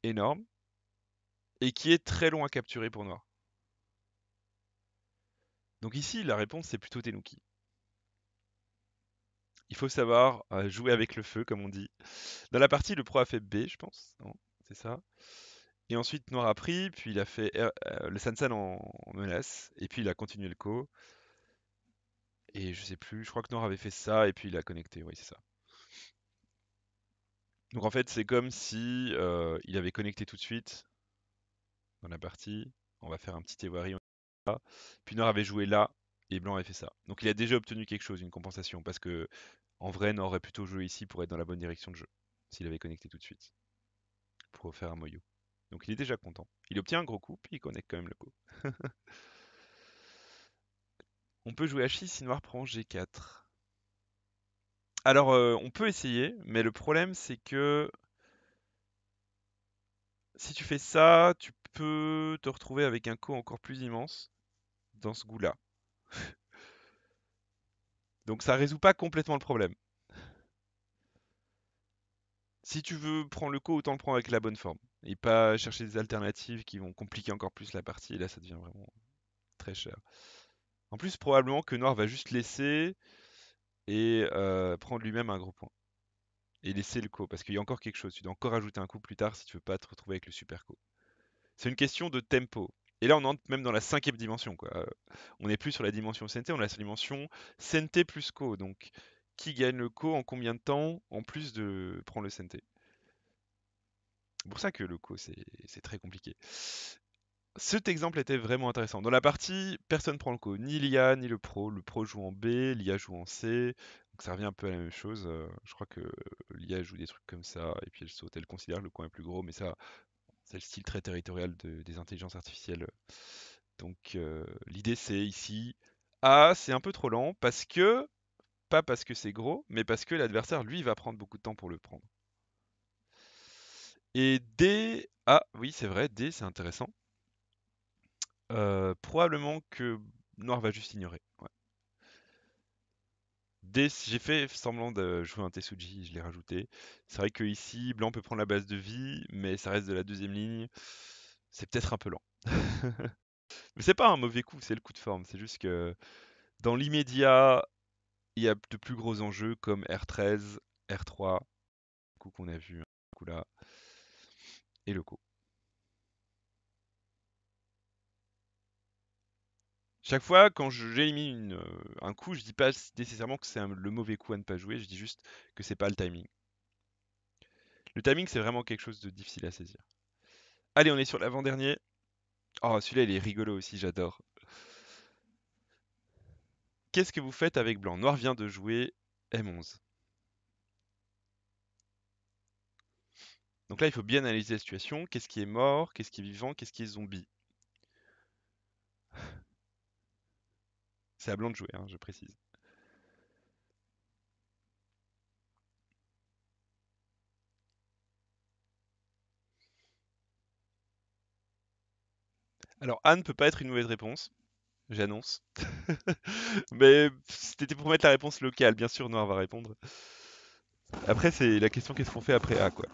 énorme. Et qui est très long à capturer pour Noir. Donc ici, la réponse, c'est plutôt Tenuki. Il faut savoir euh, jouer avec le feu, comme on dit. Dans la partie, le pro a fait B, je pense. C'est ça. Et ensuite, Noir a pris, puis il a fait euh, le Sansan en, menace, et puis il a continué le co. Et je sais plus, je crois que Noir avait fait ça, et puis il a connecté, oui, c'est ça. Donc en fait, c'est comme si euh, il avait connecté tout de suite dans la partie. On va faire un petit Ewari. Puis Noir avait joué là, et Blanc avait fait ça. Donc il a déjà obtenu quelque chose, une compensation, parce que en vrai, noir aurait plutôt joué ici pour être dans la bonne direction de jeu, s'il avait connecté tout de suite, pour faire un moyo. Donc il est déjà content. Il obtient un gros coup, puis il connecte quand même le coup. on peut jouer à 6 si Noir prend G4. Alors euh, on peut essayer, mais le problème c'est que si tu fais ça, tu peux te retrouver avec un coup encore plus immense dans ce goût-là. Donc ça résout pas complètement le problème. Si tu veux prendre le co, autant le prendre avec la bonne forme. Et pas chercher des alternatives qui vont compliquer encore plus la partie. là, ça devient vraiment très cher. En plus, probablement que Noir va juste laisser et euh, prendre lui-même un gros point. Et laisser le co. Parce qu'il y a encore quelque chose. Tu dois encore ajouter un coup plus tard si tu veux pas te retrouver avec le super co. C'est une question de tempo. Et là, on entre même dans la cinquième dimension. Quoi. On n'est plus sur la dimension CNT, on est sur la dimension CNT plus co. Donc, qui gagne le co en combien de temps en plus de prendre le CNT C'est pour ça que le co, c'est très compliqué. Cet exemple était vraiment intéressant. Dans la partie, personne prend le co, ni l'IA, ni le pro. Le pro joue en B, l'IA joue en C. Donc ça revient un peu à la même chose. Euh, je crois que l'IA joue des trucs comme ça, et puis elle saute, elle considère que le coin est plus gros, mais ça, c'est le style très territorial des intelligences artificielles. Donc euh, l'idée c'est ici, A ah, c'est un peu trop lent parce que, pas parce que c'est gros, mais parce que l'adversaire lui va prendre beaucoup de temps pour le prendre. Et D, ah oui c'est vrai, D c'est intéressant. Euh, probablement que Noir va juste ignorer. Ouais j'ai fait semblant de jouer un tesuji, je l'ai rajouté. C'est vrai que ici, Blanc peut prendre la base de vie, mais ça reste de la deuxième ligne. C'est peut-être un peu lent. mais c'est pas un mauvais coup, c'est le coup de forme. C'est juste que dans l'immédiat, il y a de plus gros enjeux comme R13, R3, coup qu'on a vu, hein, coup là, et le coup. Chaque fois, quand j'élimine euh, un coup, je dis pas nécessairement que c'est le mauvais coup à ne pas jouer, je dis juste que c'est pas le timing. Le timing, c'est vraiment quelque chose de difficile à saisir. Allez, on est sur l'avant-dernier. Oh, celui-là, il est rigolo aussi, j'adore. Qu'est-ce que vous faites avec blanc Noir vient de jouer M11. Donc là, il faut bien analyser la situation. Qu'est-ce qui est mort Qu'est-ce qui est vivant Qu'est-ce qui est zombie c'est à blanc de jouer, hein, je précise. Alors, ne peut pas être une mauvaise réponse, j'annonce. Mais c'était pour mettre la réponse locale, bien sûr, Noir va répondre. Après, c'est la question qu'est-ce qu'on fait après A, quoi.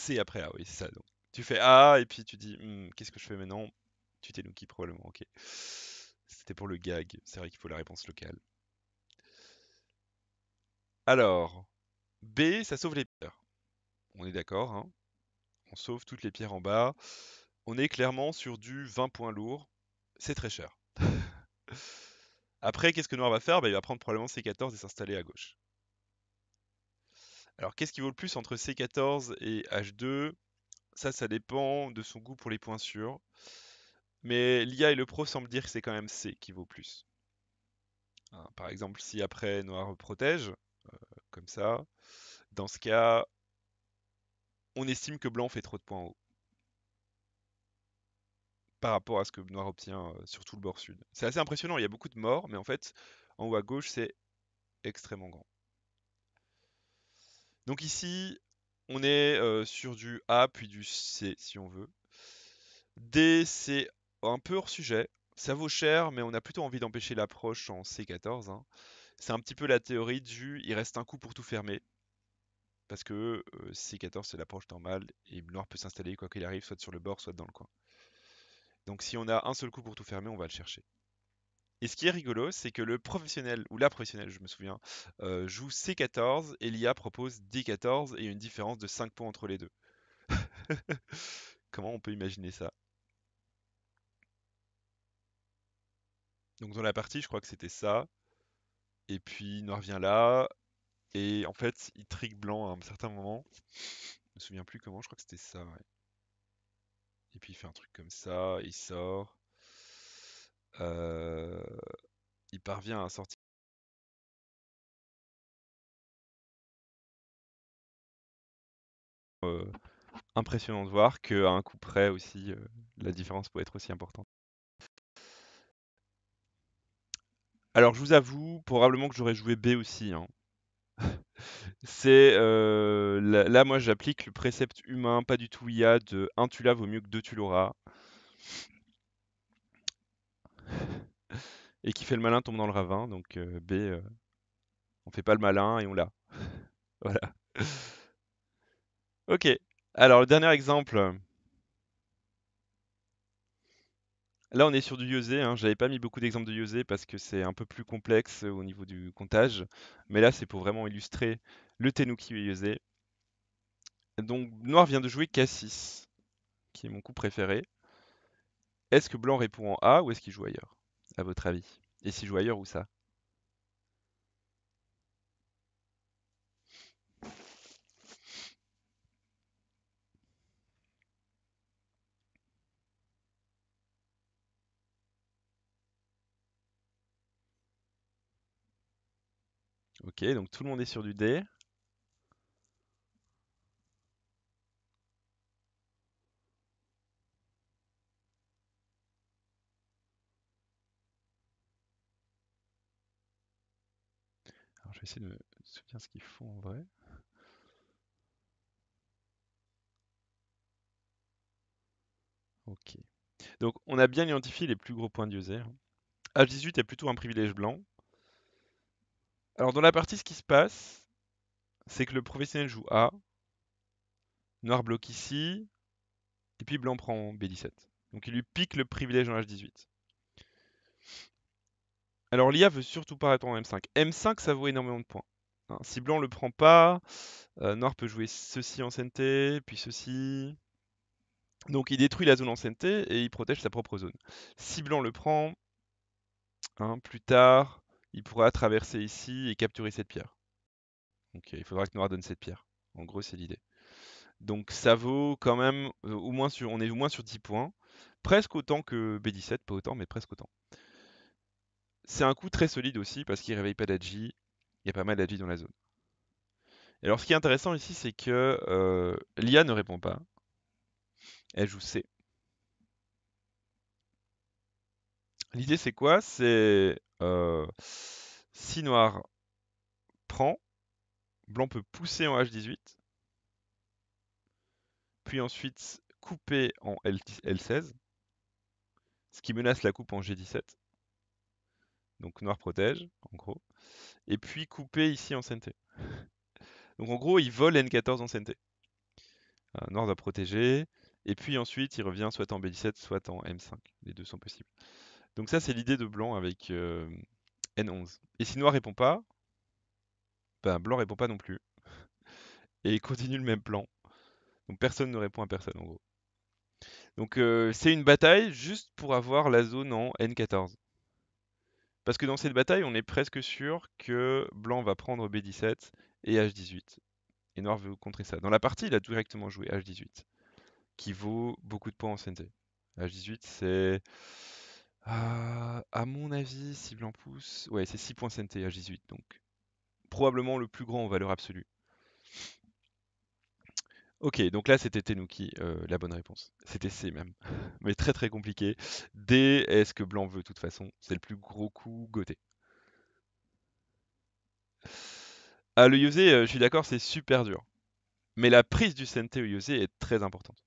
C après A, ah oui, c'est ça. Donc, tu fais A ah, et puis tu dis «Hmm, qu'est-ce que je fais maintenant Tu t'es qui probablement, ok. C'était pour le gag, c'est vrai qu'il faut la réponse locale. Alors, B, ça sauve les pierres. On est d'accord, hein On sauve toutes les pierres en bas. On est clairement sur du 20 points lourd. C'est très cher. Après, qu'est-ce que Noir va faire bah, Il va prendre probablement C14 et s'installer à gauche. Alors qu'est-ce qui vaut le plus entre C14 et H2 Ça, ça dépend de son goût pour les points sûrs. Mais l'IA et le pro semblent dire que c'est quand même C qui vaut plus. Hein, par exemple, si après noir protège, euh, comme ça, dans ce cas, on estime que blanc fait trop de points en haut. Par rapport à ce que noir obtient euh, sur tout le bord sud. C'est assez impressionnant, il y a beaucoup de morts, mais en fait, en haut à gauche, c'est extrêmement grand. Donc ici, on est euh, sur du A puis du C si on veut. D, c'est un peu hors sujet. Ça vaut cher, mais on a plutôt envie d'empêcher l'approche en C14. Hein. C'est un petit peu la théorie du il reste un coup pour tout fermer. Parce que euh, C14 c'est l'approche normale et noir peut s'installer quoi qu'il arrive, soit sur le bord, soit dans le coin. Donc si on a un seul coup pour tout fermer, on va le chercher. Et ce qui est rigolo, c'est que le professionnel, ou la professionnelle, je me souviens, euh, joue C14 et l'IA propose D14 et une différence de 5 points entre les deux. Comment on peut imaginer ça Donc dans la partie, je crois que c'était ça. Et puis noir vient là. Et en fait, il trick blanc à un certain moment. Je me souviens plus comment, je crois que c'était ça. Et puis il fait un truc comme ça, il sort il parvient à sortir impressionnant de voir qu'à un coup près aussi, la différence peut être aussi importante. Alors je vous avoue, probablement que j'aurais joué B aussi. Hein. C'est là, moi j'applique le précepte humain, pas du tout IA de un tu vaut mieux que deux tu et qui fait le malin tombe dans le ravin. Donc euh, B, euh, on fait pas le malin et on l'a. voilà. ok. Alors le dernier exemple. Là, on est sur du Yosé. Hein. J'avais pas mis beaucoup d'exemples de Yosé parce que c'est un peu plus complexe au niveau du comptage. Mais là, c'est pour vraiment illustrer le Tenuki et Yosé. Donc, Noir vient de jouer K6, qui est mon coup préféré. Est-ce que Blanc répond en A ou est-ce qu'il joue ailleurs à votre avis? Et si je joue ailleurs, où ça? Ok, donc tout le monde est sur du dé. je vais essayer de me souvenir ce qu'ils font en vrai. Ok. Donc on a bien identifié les plus gros points de user. H18 est plutôt un privilège blanc. Alors dans la partie, ce qui se passe, c'est que le professionnel joue A, noir bloque ici, et puis blanc prend B17. Donc il lui pique le privilège en H18. Alors l'IA veut surtout pas répondre en M5. M5, ça vaut énormément de points. si blanc le prend pas, euh, noir peut jouer ceci en CNT, puis ceci. Donc il détruit la zone en CNT et il protège sa propre zone. Si blanc le prend, hein, plus tard, il pourra traverser ici et capturer cette pierre. Donc il faudra que noir donne cette pierre. En gros, c'est l'idée. Donc ça vaut quand même, euh, moins sur, on est au moins sur 10 points. Presque autant que B17, pas autant, mais presque autant. C'est un coup très solide aussi parce qu'il réveille pas d'Aji. Il y a pas mal d'Adji dans la zone. Et alors, ce qui est intéressant ici, c'est que euh, l'IA ne répond pas. Elle joue C. L'idée, c'est quoi C'est euh, si noir prend, blanc peut pousser en H18, puis ensuite couper en L 16 ce qui menace la coupe en G17. Donc noir protège, en gros. Et puis couper ici en CNT. Donc en gros, il vole N14 en CNT. noir doit protéger. Et puis ensuite, il revient soit en B17, soit en M5. Les deux sont possibles. Donc ça, c'est l'idée de blanc avec euh, N11. Et si noir répond pas, ben blanc répond pas non plus. Et il continue le même plan. Donc personne ne répond à personne en gros. Donc euh, c'est une bataille juste pour avoir la zone en N14. Parce que dans cette bataille, on est presque sûr que blanc va prendre B17 et H18. Et noir veut contrer ça. Dans la partie, il a directement joué H18, qui vaut beaucoup de points en CNT. H18, c'est. Ah, à mon avis, si blanc pousse. Ouais, c'est 6 points CNT H18, donc probablement le plus grand en valeur absolue. Ok, donc là c'était Tenuki, euh, la bonne réponse. C'était C même. Mais très très compliqué. D, est-ce que Blanc veut de toute façon C'est le plus gros coup goté. Ah, le user euh, je suis d'accord, c'est super dur. Mais la prise du CNT au est très importante.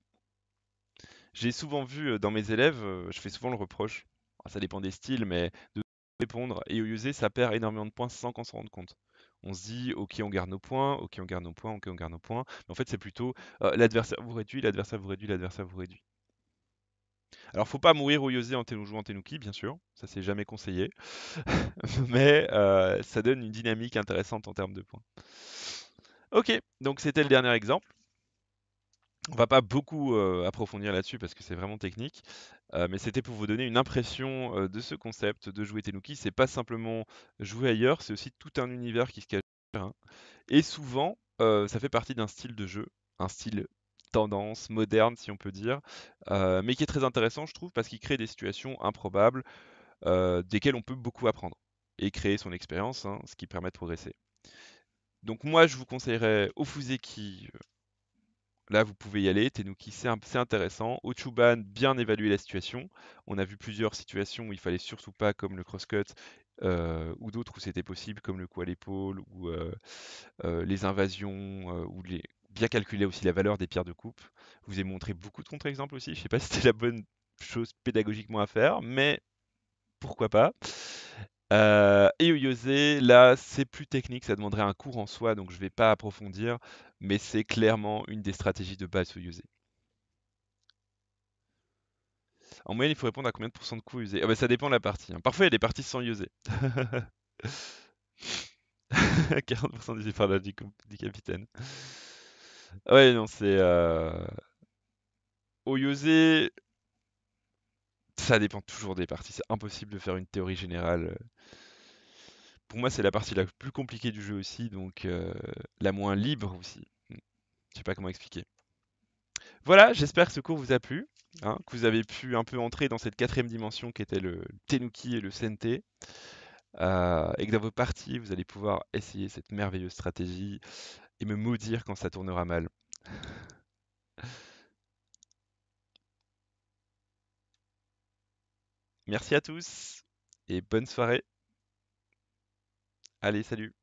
J'ai souvent vu euh, dans mes élèves, je fais souvent le reproche, ça dépend des styles, mais de répondre et au user ça perd énormément de points sans qu'on s'en rende compte on se dit ok on garde nos points, ok on garde nos points, ok on garde nos points. Mais en fait c'est plutôt l'adversaire vous réduit, l'adversaire vous réduit, l'adversaire vous réduit. Alors faut pas mourir au Yosé en jouant en Tenuki, bien sûr, ça c'est jamais conseillé, mais ça donne une dynamique intéressante en termes de points. Ok, donc c'était le dernier exemple. On va pas beaucoup approfondir là-dessus parce que c'est vraiment technique, mais c'était pour vous donner une impression de ce concept de jouer Tenuki. C'est pas simplement jouer ailleurs, c'est aussi tout un univers qui se cache. Hein. Et souvent, ça fait partie d'un style de jeu, un style tendance, moderne si on peut dire, mais qui est très intéressant, je trouve, parce qu'il crée des situations improbables desquelles on peut beaucoup apprendre et créer son expérience, hein, ce qui permet de progresser. Donc moi, je vous conseillerais Ofuzeki Là, vous pouvez y aller. Tenuki, c'est intéressant. Ochuban, bien évaluer la situation. On a vu plusieurs situations où il fallait surtout pas, comme le crosscut, euh, ou d'autres où c'était possible, comme le coup à l'épaule, ou euh, euh, les invasions, ou les... bien calculer aussi la valeur des pierres de coupe. Je vous ai montré beaucoup de contre-exemples aussi. Je ne sais pas si c'était la bonne chose pédagogiquement à faire, mais pourquoi pas. Euh, et là, c'est plus technique, ça demanderait un cours en soi, donc je ne vais pas approfondir mais c'est clairement une des stratégies de base au Yosé. En moyenne, il faut répondre à combien de pourcents de coups usés ah bah, Ça dépend de la partie. Hein. Parfois, il y a des parties sans user. 40% des efforts du, capitaine. Ouais, non, c'est. Euh, au user, ça dépend toujours des parties. C'est impossible de faire une théorie générale. Euh. Pour moi, c'est la partie la plus compliquée du jeu aussi, donc euh, la moins libre aussi. Je sais pas comment expliquer. Voilà, j'espère que ce cours vous a plu, hein, que vous avez pu un peu entrer dans cette quatrième dimension qui était le Tenuki et le Sente. Euh, et que dans vos parties, vous allez pouvoir essayer cette merveilleuse stratégie et me maudire quand ça tournera mal. Merci à tous et bonne soirée. Allez, salut